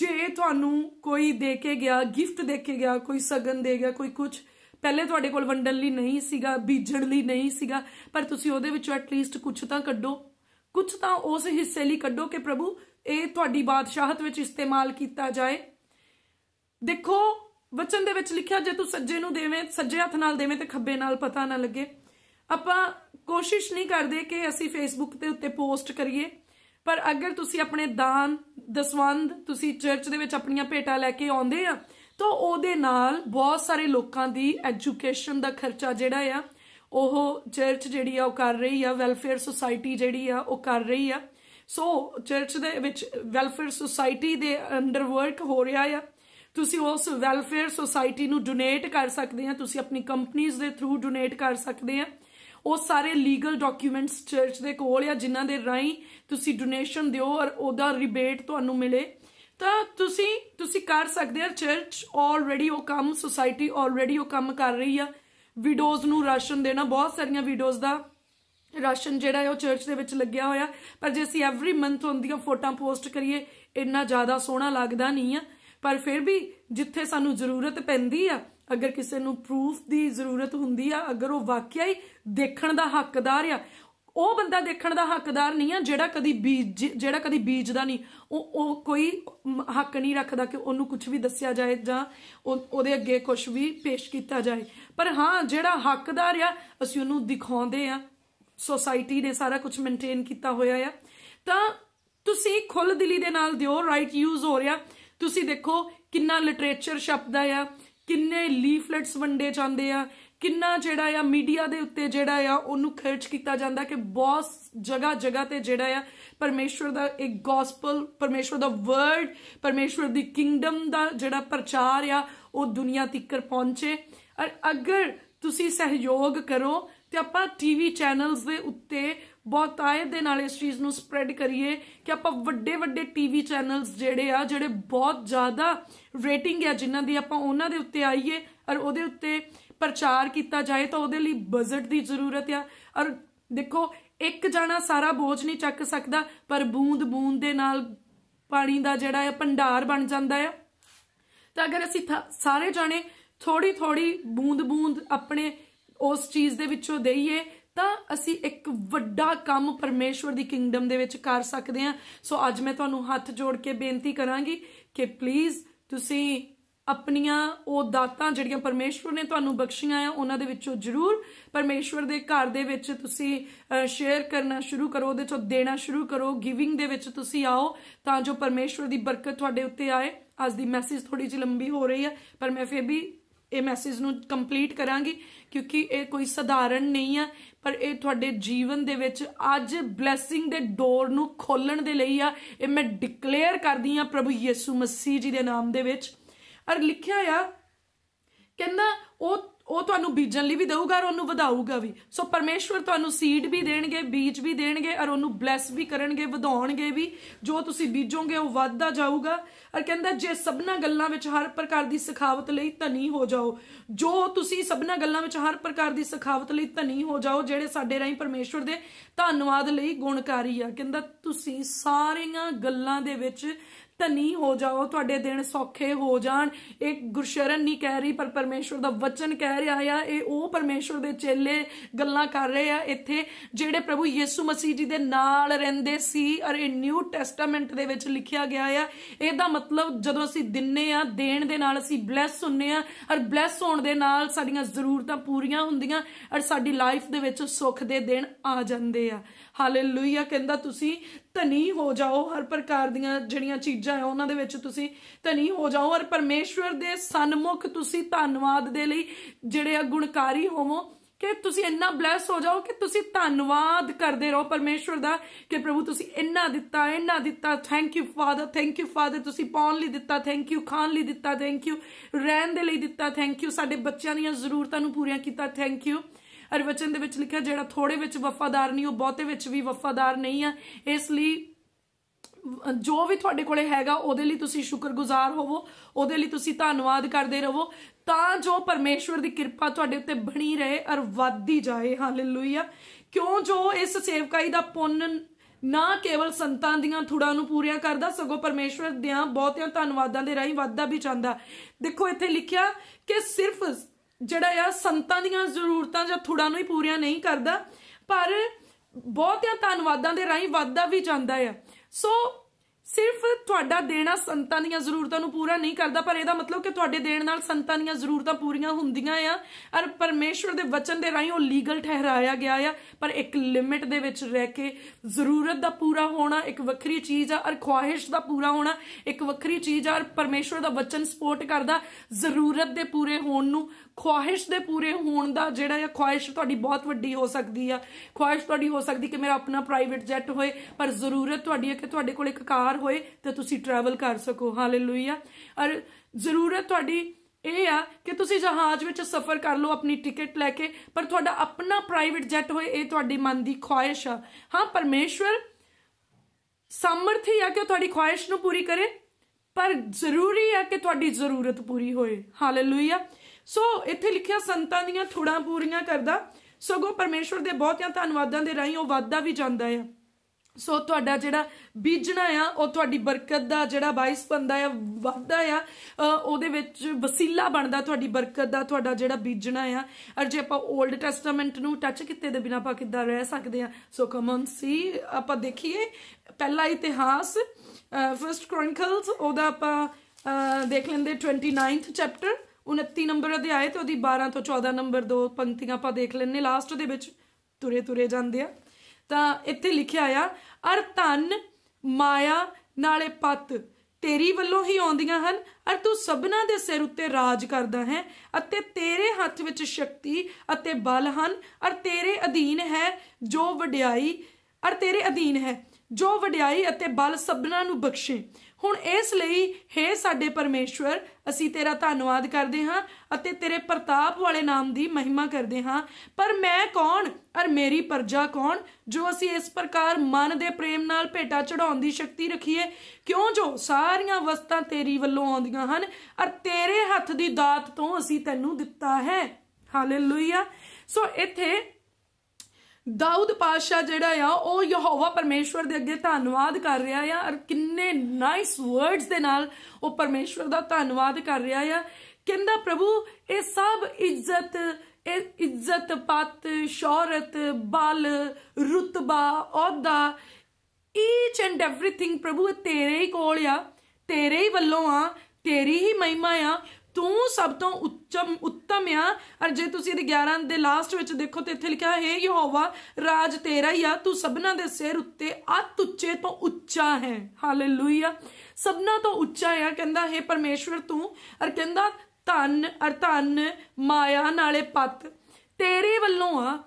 ਜੇ ਤੁਹਾਨੂੰ ਕੋਈ ਦੇ ਕੇ ਗਿਆ ਗਿਫਟ ਦੇ ਕੇ ਗਿਆ ਕੋਈ ਸਗਨ ਦੇ ਗਿਆ ਕੋਈ ਕੁਝ ਪਹਿਲੇ ਤੁਹਾਡੇ ਕੋਲ ਵੰਡਣ ਲਈ ਨਹੀਂ ਸੀਗਾ ਬੀਜਣ ਲਈ ਨਹੀਂ ਸੀਗਾ ਪਰ ਤੁਸੀਂ ਉਹਦੇ ਵਿੱਚੋਂ ਐਟਲੀਸਟ ਕੁਝ ਤਾਂ ਕੱਢੋ ਕੁਝ ਤਾਂ ਉਸ ਹਿੱਸੇ ਲਈ ਕੱਢੋ ਕਿ ਪ੍ਰਭੂ ਇਹ ਤੁਹਾਡੀ ਬਾਦਸ਼ਾਹਤ ਵਿੱਚ ਇਸਤੇਮਾਲ ਕੀਤਾ ਜਾਏ ਦੇਖੋ ਵਚਨ ਦੇ ਵਿੱਚ ਲਿਖਿਆ ਜੇ ਤੂੰ ਸੱਜੇ ਨੂੰ ਦੇਵੇਂ ਸੱਜੇ ਹੱਥ ਨਾਲ ਦੇਵੇਂ ਤੇ ਖੱਬੇ ਨਾਲ ਪਤਾ ਨਾ ਲੱਗੇ ਆਪਾਂ ਕੋਸ਼ਿਸ਼ ਨਹੀਂ ਕਰਦੇ ਕਿ ਅਸੀਂ ਫੇਸਬੁੱਕ ਤੇ ਉੱਤੇ ਪੋਸਟ ਕਰੀਏ ਪਰ ਅਗਰ ਤੁਸੀਂ ਆਪਣੇ ਦਾਨ ਦਸਵੰਦ ਤੁਸੀਂ ਚਰਚ ਦੇ ਵਿੱਚ ਆਪਣੀਆਂ ਭੇਟਾ ਲੈ ਕੇ ਆਉਂਦੇ ਆ ਤਾਂ ਉਹਦੇ ਨਾਲ ਬਹੁਤ ਸਾਰੇ ਲੋਕਾਂ ਦੀ ਐਜੂਕੇਸ਼ਨ ਦਾ ਖਰਚਾ ਜਿਹੜਾ ਆ ਉਹ ਚਰਚ ਜਿਹੜੀ ਆ ਉਹ ਕਰ ਰਹੀ ਆ ਵੈਲਫੇਅਰ ਸੁਸਾਇਟੀ ਜਿਹੜੀ ਆ ਉਹ ਕਰ ਰਹੀ ਆ ਸੋ ਚਰਚ ਦੇ ਵਿੱਚ ਵੈਲਫੇਅਰ ਸੁਸਾਇਟੀ ਦੇ ਅੰਡਰ ਵਰਕ ਹੋ ਰਿਹਾ ਆ ਤੁਸੀਂ ਉਸ ਵੈਲਫੇਅਰ ਸੁਸਾਇਟੀ ਨੂੰ ਡੋਨੇਟ ਕਰ ਸਕਦੇ ਆ ਤੁਸੀਂ ਆਪਣੀ ਕੰਪਨੀਆਂ ਦੇ ਥਰੂ ਡੋਨੇਟ ਕਰ ਸਕਦੇ ਆ ਉਹ ਸਾਰੇ ਲੀਗਲ ਡਾਕੂਮੈਂਟਸ ਚਰਚ ਦੇ ਕੋਲ ਆ ਜਿਨ੍ਹਾਂ ਦੇ ਰਾਈ ਤੁਸੀਂ ਡੋਨੇਸ਼ਨ ਦਿਓ ਔਰ ਉਹਦਾ ਰਿਬੇਟ ਤੁਹਾਨੂੰ ਮਿਲੇ ਤਾਂ ਤੁਸੀਂ ਤੁਸੀਂ ਕਰ ਸਕਦੇ ਆ ਚਰਚ ਆਲਰੇਡੀ ਉਹ ਕੰਮ ਸੁਸਾਇਟੀ ਆਲਰੇਡੀ ਉਹ ਕੰਮ ਕਰ ਰਹੀ ਆ ਵੀਡੀਓਜ਼ ਨੂੰ ਰਾਸ਼ਨ ਦੇਣਾ ਬਹੁਤ ਸਾਰੀਆਂ ਵੀਡੀਓਜ਼ ਦਾ ਰਾਸ਼ਨ ਜਿਹੜਾ ਹੈ ਉਹ ਚਰਚ ਦੇ ਵਿੱਚ ਲੱਗਿਆ ਹੋਇਆ ਪਰ ਜੇ ਅਸੀਂ ਐਵਰੀ ਮੰਥ ਹੁੰਦੀਆਂ ਫੋਟੋਆਂ ਪੋਸਟ ਕਰੀਏ ਇੰਨਾ ਜ਼ਿਆਦਾ ਸੋਹਣਾ ਲੱਗਦਾ ਨਹੀਂ ਆ ਪਰ ਫਿਰ ਵੀ ਜਿੱਥੇ ਸਾਨੂੰ ਜ਼ਰੂਰਤ ਪੈਂਦੀ ਆ ਅਗਰ ਕਿਸੇ ਨੂੰ ਪ੍ਰੂਫ ਦੀ ਜ਼ਰੂਰਤ ਹੁੰਦੀ ਆ ਅਗਰ ਉਹ ਵਾਕਿਆ ਹੀ ਦੇਖਣ ਦਾ ਹੱਕਦਾਰ ਆ ਉਹ ਬੰਦਾ ਦੇਖਣ ਦਾ ਹੱਕਦਾਰ ਨਹੀਂ ਆ ਜਿਹੜਾ ਕਦੀ ਬੀਜ ਜਿਹੜਾ ਕਦੀ ਬੀਜਦਾ ਨਹੀਂ ਉਹ ਉਹ ਕੋਈ ਹੱਕ ਨਹੀਂ ਰੱਖਦਾ ਕਿ ਉਹਨੂੰ ਕੁਝ ਵੀ ਦੱਸਿਆ ਜਾਏ ਜਾਂ ਉਹਦੇ ਅੱਗੇ ਕੁਝ ਵੀ ਪੇਸ਼ ਕੀਤਾ ਜਾਏ ਪਰ ਹਾਂ ਜਿਹੜਾ ਹੱਕਦਾਰ ਆ ਅਸੀਂ ਉਹਨੂੰ ਦਿਖਾਉਂਦੇ ਆ ਸੋਸਾਇਟੀ ਨੇ ਸਾਰਾ ਕੁਝ ਮੇਨਟੇਨ ਕੀਤਾ ਹੋਇਆ ਆ ਤਾਂ ਤੁਸੀਂ ਖੁੱਲ ਦਿਲੀ ਦੇ ਨਾਲ ਦਿਓ ਰਾਈਟ ਯੂਜ਼ ਹੋ ਰਿਹਾ ਤੁਸੀਂ ਦੇਖੋ ਕਿੰਨਾ ਲਿਟਰੇਚਰ ਸ਼ਬਦ ਆ ਕਿੰਨੇ ਲੀਫਲੈਟਸ ਵੰਡੇ ਜਾਂਦੇ ਆ ਕਿੰਨਾ ਜਿਹੜਾ ਆ ਮੀਡੀਆ ਦੇ ਉੱਤੇ ਜਿਹੜਾ ਆ ਉਹਨੂੰ ਖਰਚ ਕੀਤਾ ਜਾਂਦਾ ਕਿ ਬਹੁਤ ਜਗ੍ਹਾ ਜਗ੍ਹਾ ਤੇ ਜਿਹੜਾ ਆ ਪਰਮੇਸ਼ਵਰ ਦਾ ਇੱਕ ਗੋਸਪਲ ਪਰਮੇਸ਼ਵਰ ਦਾ ਵਰਡ ਪਰਮੇਸ਼ਵਰ ਦੀ ਕਿੰਗਡਮ ਦਾ ਜਿਹੜਾ ਪ੍ਰਚਾਰ ਆ ਉਹ ਦੁਨੀਆ ਤੱਕ ਪਹੁੰਚੇ ਅਰ ਅਗਰ ਤੁਸੀਂ ਸਹਿਯੋਗ ਕਰੋ ਤੇ ਆਪਾਂ ਟੀਵੀ ਚੈਨਲਸ ਦੇ ਉੱਤੇ ਬਹੁਤ ਆਏ ਦੇ ਨਾਲ ਇਸ ਚੀਜ਼ ਨੂੰ ਸਪਰੈਡ ਕਰੀਏ ਕਿ ਆਪਾਂ ਵੱਡੇ ਵੱਡੇ ਟੀਵੀ ਚੈਨਲਸ ਜਿਹੜੇ ਆ ਜਿਹੜੇ ਬਹੁਤ ਜ਼ਿਆਦਾ ਰੇਟਿੰਗ ਹੈ ਜਿਨ੍ਹਾਂ ਦੀ ਆਪਾਂ ਉਹਨਾਂ ਦੇ ਉੱਤੇ ਆਈਏ ਔਰ ਉਹਦੇ ਉੱਤੇ ਪ੍ਰਚਾਰ ਕੀਤਾ ਜਾਏ ਤਾਂ ਉਹਦੇ ਲਈ ਬਜਟ ਦੀ ਜ਼ਰੂਰਤ ਆ ਔਰ ਦੇਖੋ ਇੱਕ ਜਾਣਾ ਸਾਰਾ ਬੋਝ ਨਹੀਂ ਚੱਕ ਸਕਦਾ ਪਰ ਬੂੰਦ ਬੂੰਦ ਦੇ ਨਾਲ ਪਾਣੀ ਦਾ ਜਿਹੜਾ ਹੈ ਭੰਡਾਰ ਬਣ ਜਾਂਦਾ ਹੈ ਤਾਂ ਅਗਰ ਅਸੀਂ ਸਾਰੇ ਜਾਣੇ ਥੋੜੀ ਥੋੜੀ ਬੂੰਦ ਬੂੰਦ ਆਪਣੇ ਉਸ ਚੀਜ਼ ਦੇ ਵਿੱਚੋਂ ਦੇਈਏ ਤਾਂ ਅਸੀਂ ਇੱਕ ਵੱਡਾ ਕੰਮ ਪਰਮੇਸ਼ਵਰ ਦੀ ਕਿੰਗਡਮ ਦੇ ਵਿੱਚ ਕਰ ਸਕਦੇ ਹਾਂ ਸੋ ਅੱਜ ਮੈਂ ਤੁਹਾਨੂੰ ਹੱਥ ਜੋੜ ਕੇ ਬੇਨਤੀ ਕਰਾਂਗੀ ਕਿ ਪਲੀਜ਼ ਤੁਸੀਂ ਆਪਣੀਆਂ ਉਹ ਦਾਤਾਂ ਜਿਹੜੀਆਂ ਪਰਮੇਸ਼ਵਰ ਨੇ ਤੁਹਾਨੂੰ ਬਖਸ਼ੀਆਂ ਆ ਉਹਨਾਂ ਦੇ ਵਿੱਚੋਂ ਜ਼ਰੂਰ ਪਰਮੇਸ਼ਵਰ ਦੇ ਘਰ ਦੇ ਵਿੱਚ ਤੁਸੀਂ ਸ਼ੇਅਰ ਕਰਨਾ ਸ਼ੁਰੂ ਕਰੋ ਉਹਦੇ ਚੋਂ ਦੇਣਾ ਸ਼ੁਰੂ ਕਰੋ ਗਿਵਿੰਗ ਦੇ ਵਿੱਚ ਤੁਸੀਂ ਆਓ ਤਾਂ ਜੋ ਪਰਮੇਸ਼ਵਰ ਦੀ ਬਰਕਤ ਤੁਹਾਡੇ ਉੱਤੇ ਆਏ ਅੱਜ ਦੀ ਮੈਸੇਜ ਥੋੜੀ ਜਿਹੀ ਲੰਬੀ ਹੋ ਰਹੀ ਹੈ ਪਰ ਮੈਂ ਫੇਰ ਵੀ ਇਹ ਮੈਸੇਜ ਨੂੰ ਕੰਪਲੀਟ ਕਰਾਂਗੀ ਕਿਉਂਕਿ ਇਹ ਕੋਈ ਸਧਾਰਨ ਨਹੀਂ ਆ ਪਰ ਇਹ ਤੁਹਾਡੇ ਜੀਵਨ ਦੇ ਵਿੱਚ ਅੱਜ ਬਲੇਸਿੰਗ ਦੇ ਡੋਰ ਨੂੰ ਖੋਲਣ ਦੇ ਲਈ ਆ ਇਹ ਮੈਂ ਡਿਕਲੇਅਰ ਕਰਦੀ ਆ ਪ੍ਰਭੂ ਯਿਸੂ ਮਸੀਹ ਜੀ ਦੇ ਨਾਮ ਦੇ ਵਿੱਚ ਔਰ ਲਿਖਿਆ ਆ ਕਹਿੰਦਾ ਉਹ ਉਹ ਤੁਹਾਨੂੰ ਬੀਜਣ ਲਈ ਵੀ ਦੇਊਗਾ ਔਰ ਉਹਨੂੰ ਵਧਾਊਗਾ ਵੀ ਸੋ ਪਰਮੇਸ਼ਵਰ ਤੁਹਾਨੂੰ ਸੀਡ ਵੀ ਦੇਣਗੇ ਬੀਜ ਵੀ ਦੇਣਗੇ ਔਰ ਉਹਨੂੰ ਬਲੈਸ ਵੀ ਕਰਨਗੇ ਵਧਾਉਣਗੇ ਵੀ ਜੋ ਤੁਸੀਂ ਬੀਜੋਗੇ ਉਹ ਵੱਧਦਾ ਜਾਊਗਾ ਔਰ ਕਹਿੰਦਾ ਜੇ ਸਭਨਾ ਗੱਲਾਂ ਵਿੱਚ ਹਰ ਪ੍ਰਕਾਰ ਦੀ ਸਖਾਵਤ ਲਈ ਧਨੀ ਹੋ ਜਾਓ ਜੋ ਤੁਸੀਂ ਸਭਨਾ ਗੱਲਾਂ ਵਿੱਚ ਹਰ ਪ੍ਰਕਾਰ ਦੀ ਸਖਾਵਤ ਲਈ ਧਨੀ ਹੋ ਜਾਓ ਜਿਹੜੇ ਸਾਡੇ ਰਾਹੀਂ ਪਰਮੇਸ਼ਵਰ ਦੇ ਧੰਨਵਾਦ ਲਈ ਗੁਣਕਾਰੀ ਆ ਕਹਿੰਦਾ ਤੁਸੀਂ ਸਾਰੀਆਂ ਗੱਲਾਂ ਦੇ ਵਿੱਚ ਧਨੀ ਹੋ ਜਾਓ ਤੁਹਾਡੇ ਦਿਨ ਸੌਖੇ ਹੋ ਜਾਣ ਇਹ ਗੁਰਸ਼ਰਨ ਨਹੀਂ ਕਹਿ ਰਹੀ ਪਰ ਪਰਮੇਸ਼ਵਰ ਦਾ ਵਚਨ ਕਹਿ ਰਿਹਾ ਆ ਇਹ ਉਹ ਪਰਮੇਸ਼ਵਰ ਦੇ ਚੇਲੇ ਗੱਲਾਂ ਕਰ ਰਹੇ ਆ ਇੱਥੇ ਜਿਹੜੇ ਪ੍ਰਭੂ ਯਿਸੂ ਮਸੀਹ ਜੀ ਦੇ ਨਾਲ ਰਹਿੰਦੇ ਸੀ ਔਰ ਇਹ ਨਿਊ ਟੈਸਟਾਮੈਂਟ ਦੇ ਵਿੱਚ ਲਿਖਿਆ ਗਿਆ ਆ ਇਹਦਾ ਮਤਲਬ ਜਦੋਂ ਅਸੀਂ ਦਿੰਨੇ ਆ ਦੇਣ ਦੇ ਨਾਲ ਅਸੀਂ ਬਲੈਸ ਹੁੰਨੇ ਆ ਔਰ ਬਲੈਸ ਹੋਣ ਦੇ ਨਾਲ ਸਾਡੀਆਂ ਜ਼ਰੂਰਤਾਂ ਪੂਰੀਆਂ ਹੁੰਦੀਆਂ ਔਰ ਸਾਡੀ ਲਾਈਫ ਦੇ ਵਿੱਚ ਸੁੱਖ ਦੇ ਦਿਨ ਆ ਜਾਂਦੇ ਆ ਹਾਲੇਲੂਇਆ ਕਹਿੰਦਾ ਤੁਸੀਂ ਧਨੀ ਹੋ ਜਾਓ ਹਰ ਪ੍ਰਕਾਰ ਦੀਆਂ ਜਿਹੜੀਆਂ ਚੀਜ਼ਾਂ ਆ ਉਹਨਾਂ ਦੇ ਵਿੱਚ ਤੁਸੀਂ ਧਨੀ ਹੋ ਜਾਓ ਔਰ ਪਰਮੇਸ਼ਵਰ ਦੇ ਸਨਮੁਖ ਤੁਸੀਂ ਧੰਨਵਾਦ ਦੇ ਲਈ ਜਿਹੜੇ ਆ ਗੁਣਕਾਰੀ ਹੋਵੋ ਕਿ ਤੁਸੀਂ ਇੰਨਾ ਬਲੈਸ ਹੋ ਜਾਓ ਕਿ ਤੁਸੀਂ ਧੰਨਵਾਦ ਕਰਦੇ ਰਹੋ ਪਰਮੇਸ਼ਵਰ ਦਾ ਕਿ ਪ੍ਰਭੂ ਤੁਸੀਂ ਇੰਨਾ ਦਿੱਤਾ ਇੰਨਾ ਦਿੱਤਾ thank you father thank you father ਤੁਸੀਂ ਪਾਉਣ ਲਈ ਦਿੱਤਾ ਥੈਂਕ ਯੂ ਖਾਣ ਲਈ ਦਿੱਤਾ ਥੈਂਕ ਯੂ ਰਹਿਣ ਦੇ ਲਈ ਦਿੱਤਾ ਥੈਂਕ ਯੂ ਸਾਡੇ ਬੱਚਿਆਂ ਦੀਆਂ ਜ਼ਰੂਰਤਾਂ ਨੂੰ ਪੂਰੀਆਂ ਕੀਤਾ ਥੈਂਕ ਯੂ ਅਰਵਚਨ ਦੇ ਵਿੱਚ ਲਿਖਿਆ ਜਿਹੜਾ ਥੋੜੇ ਵਿੱਚ ਵਫਾਦਾਰ ਨਹੀਂ ਉਹ ਬਹੁਤੇ ਵਿੱਚ ਵੀ ਵਫਾਦਾਰ ਨਹੀਂ ਆ ਇਸ ਲਈ ਜੋ ਵੀ ਤੁਹਾਡੇ ਕੋਲੇ ਹੈਗਾ ਉਹਦੇ ਲਈ ਤੁਸੀਂ ਸ਼ੁਕਰਗੁਜ਼ਾਰ ਹੋਵੋ ਉਹਦੇ ਲਈ ਤੁਸੀਂ ਧੰਨਵਾਦ ਕਰਦੇ ਰਹੋ ਤਾਂ ਜੋ ਪਰਮੇਸ਼ਵਰ ਦੀ ਕਿਰਪਾ ਤੁਹਾਡੇ ਉੱਤੇ ਬਣੀ ਰਹੇ ਅਰ ਵਧਦੀ ਜਾਏ ਹਾਲੇਲੂਇਆ ਕਿਉਂ ਜੋ ਇਸ ਸੇਵਕਾਈ ਦਾ ਪੁੰਨ ਨਾ ਕੇਵਲ ਸੰਤਾਂ ਦੀਆਂ ਥੁੜਾਂ ਨੂੰ ਪੂਰੀਆਂ ਕਰਦਾ ਸਗੋਂ ਪਰਮੇਸ਼ਵਰ ਦਿਆਂ ਬਹੁਤਿਆਂ ਧੰਨਵਾਦਾਂ ਦੇ ਰਾਹੀਂ ਵਧਦਾ ਵੀ ਜਾਂਦਾ ਦੇਖੋ ਇੱਥੇ ਲਿਖਿਆ ਕਿ ਸਿਰਫ ਜਿਹੜਾ ਆ ਸੰਤਾਂ ਦੀਆਂ ਜ਼ਰੂਰਤਾਂ ਜਾਂ ਥੋੜਾ ਨੂੰ ਹੀ ਪੂਰੀਆਂ ਨਹੀਂ ਕਰਦਾ ਪਰ ਬਹੁਤਿਆਂ ਧੰਨਵਾਦਾਂ ਦੇ ਰਾਹੀਂ ਵੱਧਦਾ ਵੀ ਜਾਂਦਾ ਆ ਸੋ ਸਿਰਫ ਤੁਹਾਡਾ ਦੇਣਾ ਸੰਤਾਂ ਦੀਆਂ ਜ਼ਰੂਰਤਾਂ ਨੂੰ ਪੂਰਾ ਨਹੀਂ ਕਰਦਾ ਪਰ ਇਹਦਾ ਮਤਲਬ ਕਿ ਤੁਹਾਡੇ ਦੇਣ ਨਾਲ ਸੰਤਾਂ ਦੀਆਂ ਜ਼ਰੂਰਤਾਂ ਪੂਰੀਆਂ ਹੁੰਦੀਆਂ ਆ ਔਰ ਪਰਮੇਸ਼ਵਰ ਦੇ ਵਚਨ ਦੇ ਰਾਹੀਂ ਉਹ ਲੀਗਲ ਠਹਿਰਾਇਆ ਗਿਆ ਆ ਪਰ ਇੱਕ ਲਿਮਿਟ ਦੇ ਵਿੱਚ ਰਹਿ ਕੇ ਜ਼ਰੂਰਤ ਦਾ ਪੂਰਾ ਹੋਣਾ ਇੱਕ ਵੱਖਰੀ ਚੀਜ਼ ਆ ਔਰ ਖੁਆਇਸ਼ ਦਾ ਪੂਰਾ ਹੋਣਾ ਇੱਕ ਵੱਖਰੀ ਚੀਜ਼ ਆ ਔਰ ਪਰਮੇਸ਼ਵਰ ਦਾ ਵਚਨ ਸਪੋਰਟ ਕਰਦਾ ਜ਼ਰੂਰਤ ਦੇ ਪੂਰੇ ਹੋਣ ਨੂੰ ਖੁਆਇਸ਼ ਦੇ ਪੂਰੇ ਹੋਣ ਦਾ ਜਿਹੜਾ ਇਹ ਖੁਆਇਸ਼ ਤੁਹਾਡੀ ਬਹੁਤ ਵੱਡੀ ਹੋ ਸਕਦੀ ਆ ਖੁਆਇਸ਼ ਤੁਹਾਡੀ ਹੋ ਸਕਦੀ ਕਿ ਮੇਰਾ ਆਪਣਾ ਪ੍ਰਾਈਵੇਟ ਜੈਟ ਹੋਏ ਪਰ ਜ਼ਰੂਰਤ ਤੁਹਾਡੀ ਹੈ ਕਿ ਤੁਹਾਡੇ ਕੋਲ ਇੱਕ ਕਾਰ ਹੋਏ ਤੇ ਤੁਸੀਂ ਟਰੈਵਲ ਕਰ ਸਕੋ ਹਾਲੇਲੂਇਆ ਔਰ ਜ਼ਰੂਰਤ ਤੁਹਾਡੀ ਇਹ ਆ ਕਿ ਤੁਸੀਂ ਜਹਾਜ਼ ਵਿੱਚ ਸਫ਼ਰ ਕਰ ਲਓ ਆਪਣੀ ਟਿਕਟ ਲੈ ਕੇ ਪਰ ਤੁਹਾਡਾ ਆਪਣਾ ਪ੍ਰਾਈਵੇਟ ਜੈਟ ਹੋਏ ਇਹ ਤੁਹਾਡੀ ਮਨ ਦੀ ਖੁਆਇਸ਼ ਆ ਹਾਂ ਪਰਮੇਸ਼ਵਰ ਸਮਰਥੀ ਆ ਕਿ ਤੁਹਾਡੀ ਖੁਆਇਸ਼ ਨੂੰ ਪੂਰੀ ਕਰੇ ਪਰ ਜ਼ਰੂਰੀ ਆ ਕਿ ਤੁਹਾਡੀ ਜ਼ਰੂਰਤ ਪੂਰੀ ਹੋਏ ਹਾਲੇਲੂਇਆ ਸੋ ਇੱਥੇ ਲਿਖਿਆ ਸੰਤਾਂ ਦੀਆਂ ਥੁੜਾਂ ਪੂਰੀਆਂ ਕਰਦਾ ਸਗੋਂ ਪਰਮੇਸ਼ਵਰ ਦੇ ਬਹੁਤਿਆਂ ਧੰਨਵਾਦਾਂ ਦੇ ਰਾਹੀਂ ਉਹ ਵਾਦਾ ਵੀ ਜਾਂਦਾ ਹੈ ਸੋ ਤੁਹਾਡਾ ਜਿਹੜਾ ਬੀਜਣਾ ਆ ਉਹ ਤੁਹਾਡੀ ਬਰਕਤ ਦਾ ਜਿਹੜਾ ਬਾਈਸ ਬੰਦਾ ਆ ਵਾਦਾ ਆ ਉਹਦੇ ਵਿੱਚ ਵਸੀਲਾ ਬਣਦਾ ਤੁਹਾਡੀ ਬਰਕਤ ਦਾ ਤੁਹਾਡਾ ਜਿਹੜਾ ਬੀਜਣਾ ਆ ਅਰ ਜੇ ਆਪਾਂ 올ਡ ਟੈਸਟਾਮੈਂਟ ਨੂੰ ਟੱਚ ਕੀਤੇ ਦੇ ਬਿਨਾ ਆਪਾਂ ਕਿੱਦਾਂ ਰਹਿ ਸਕਦੇ ਆ ਸੋ ਕਮਨ ਸੀ ਆਪਾਂ ਦੇਖੀਏ ਪਹਿਲਾ ਇਤਿਹਾਸ ਫਰਸਟ ਕ੍ਰੋਨਿਕਲਸ ਉਹਦਾ ਆਪਾਂ ਦੇਖ ਲੈਂਦੇ 29th ਚੈਪਟਰ 29 ਨੰਬਰ ਅਧਿਆਏ ਤੇ ਉਹਦੀ 12 ਤੋਂ 14 ਨੰਬਰ ਦੋ ਪੰਕਤੀਆਂ ਆਪਾਂ ਦੇਖ ਲੈਣੇ ਲਾਸਟ ਦੇ ਵਿੱਚ ਤੁਰੇ ਤੁਰੇ ਜਾਂਦੇ ਆ ਤਾਂ ਇੱਥੇ ਲਿਖਿਆ ਆ ਅਰ ਧਨ ਮਾਇਆ ਨਾਲੇ ਪਤ ਤੇਰੀ ਵੱਲੋਂ ਹੀ ਆਉਂਦੀਆਂ ਹਨ ਅਰ ਤੂੰ ਸਭਨਾ ਦੇ ਸਿਰ ਉੱਤੇ ਰਾਜ ਕਰਦਾ ਹੈ ਅਤੇ ਤੇਰੇ ਹੱਥ ਵਿੱਚ ਸ਼ਕਤੀ ਅਤੇ ਬਲ ਹਨ ਅਰ ਤੇਰੇ ਅਧੀਨ ਹੈ ਜੋ ਵਡਿਆਈ ਅਰ ਤੇਰੇ ਅਧੀਨ ਹੈ ਜੋ ਵਡਿਆਈ ਅਤੇ ਬਲ ਸਭਨਾ ਨੂੰ ਬਖਸ਼ੇ ਹੁਣ ਇਸ ਲਈ हे ਸਾਡੇ ਪਰਮੇਸ਼ਵਰ ਅਸੀਂ ਤੇਰਾ ਧੰਨਵਾਦ ਕਰਦੇ ਹਾਂ ਅਤੇ ਤੇਰੇ ਪ੍ਰਤਾਪ ਵਾਲੇ ਨਾਮ ਦੀ ਮਹਿਮਾ ਕਰਦੇ ਹਾਂ ਪਰ ਮੈਂ ਕੌਣ ਔਰ ਮੇਰੀ ਪਰਜਾ ਕੌਣ ਜੋ ਅਸੀਂ ਇਸ ਪ੍ਰਕਾਰ ਮਨ ਦੇ ਪ੍ਰੇਮ ਨਾਲ ਭੇਟਾ ਚੜਾਉਣ ਦੀ ਸ਼ਕਤੀ ਰੱਖੀਏ ਕਿਉਂ ਜੋ ਸਾਰੀਆਂ ਵਸਤਾਂ ਤੇਰੀ ਵੱਲੋਂ ਆਉਂਦੀਆਂ ਹਨ ਔਰ ਤੇਰੇ ਹੱਥ ਦੀ ਦਾਤ ਤੋਂ ਅਸੀਂ ਤੈਨੂੰ ਦਿੱਤਾ ਹੈ ਹਾਲੇਲੂਇਆ ਸੋ ਇੱਥੇ ਦਾਊਦ ਪਾਸ਼ਾ ਜਿਹੜਾ ਆ ਉਹ ਯਹੋਵਾ ਪਰਮੇਸ਼ਵਰ ਦੇ ਅੱਗੇ ਧੰਨਵਾਦ ਕਰ ਰਿਹਾ ਆ ਔਰ ਕਿੰਨੇ ਨਾਈਸ ਵਰਡਸ ਦੇ ਨਾਲ ਉਹ ਪਰਮੇਸ਼ਵਰ ਦਾ ਧੰਨਵਾਦ ਕਰ ਰਿਹਾ ਆ ਕਹਿੰਦਾ ਪ੍ਰਭੂ ਇਹ ਸਭ ਇੱਜ਼ਤ ਇਹ ਇੱਜ਼ਤ ਪਤ ਸ਼ੌਹਰਤ ਬਲ ਰਤਬਾ ਅਹੁਦਾ ਈਚ ਐਂਡ एवरीथिंग ਪ੍ਰਭੂ ਤੇਰੇ ਹੀ ਕੋਲ ਆ ਤੇਰੇ ਹੀ ਵੱਲੋਂ ਆ ਤੇਰੀ ਹੀ ਮਹਿਮਾ ਆ ਤੂੰ ਸਭ ਤੋਂ ਉੱਚਮ ਉੱਤਮ ਆ ਅਰ ਜੇ ਤੁਸੀਂ ਇਹਦੇ 11 ਦੇ ਲਾਸਟ ਵਿੱਚ ਦੇਖੋ ਤੇ ਇੱਥੇ ਲਿਖਿਆ ਹੈ ਯਹੋਵਾ ਰਾਜ ਤੇਰਾ ਹੀ ਆ ਤੂੰ ਸਭਨਾ ਦੇ ਸਿਰ ਉੱਤੇ ਅਤ ਉੱਚੇ ਤੋਂ ਉੱਚਾ ਹੈ ਹਾਲੇਲੂਇਆ ਸਭਨਾ ਤੋਂ ਉੱਚਾ ਆ ਕਹਿੰਦਾ ਹੈ ਪਰਮੇਸ਼ਵਰ ਤੂੰ ਅਰ ਕਹਿੰਦਾ ਧਨ ਅਰ ਧਨ ਮਾਇਆ ਨਾਲੇ ਪਤ ਤੇਰੇ ਵੱਲੋਂ ਆ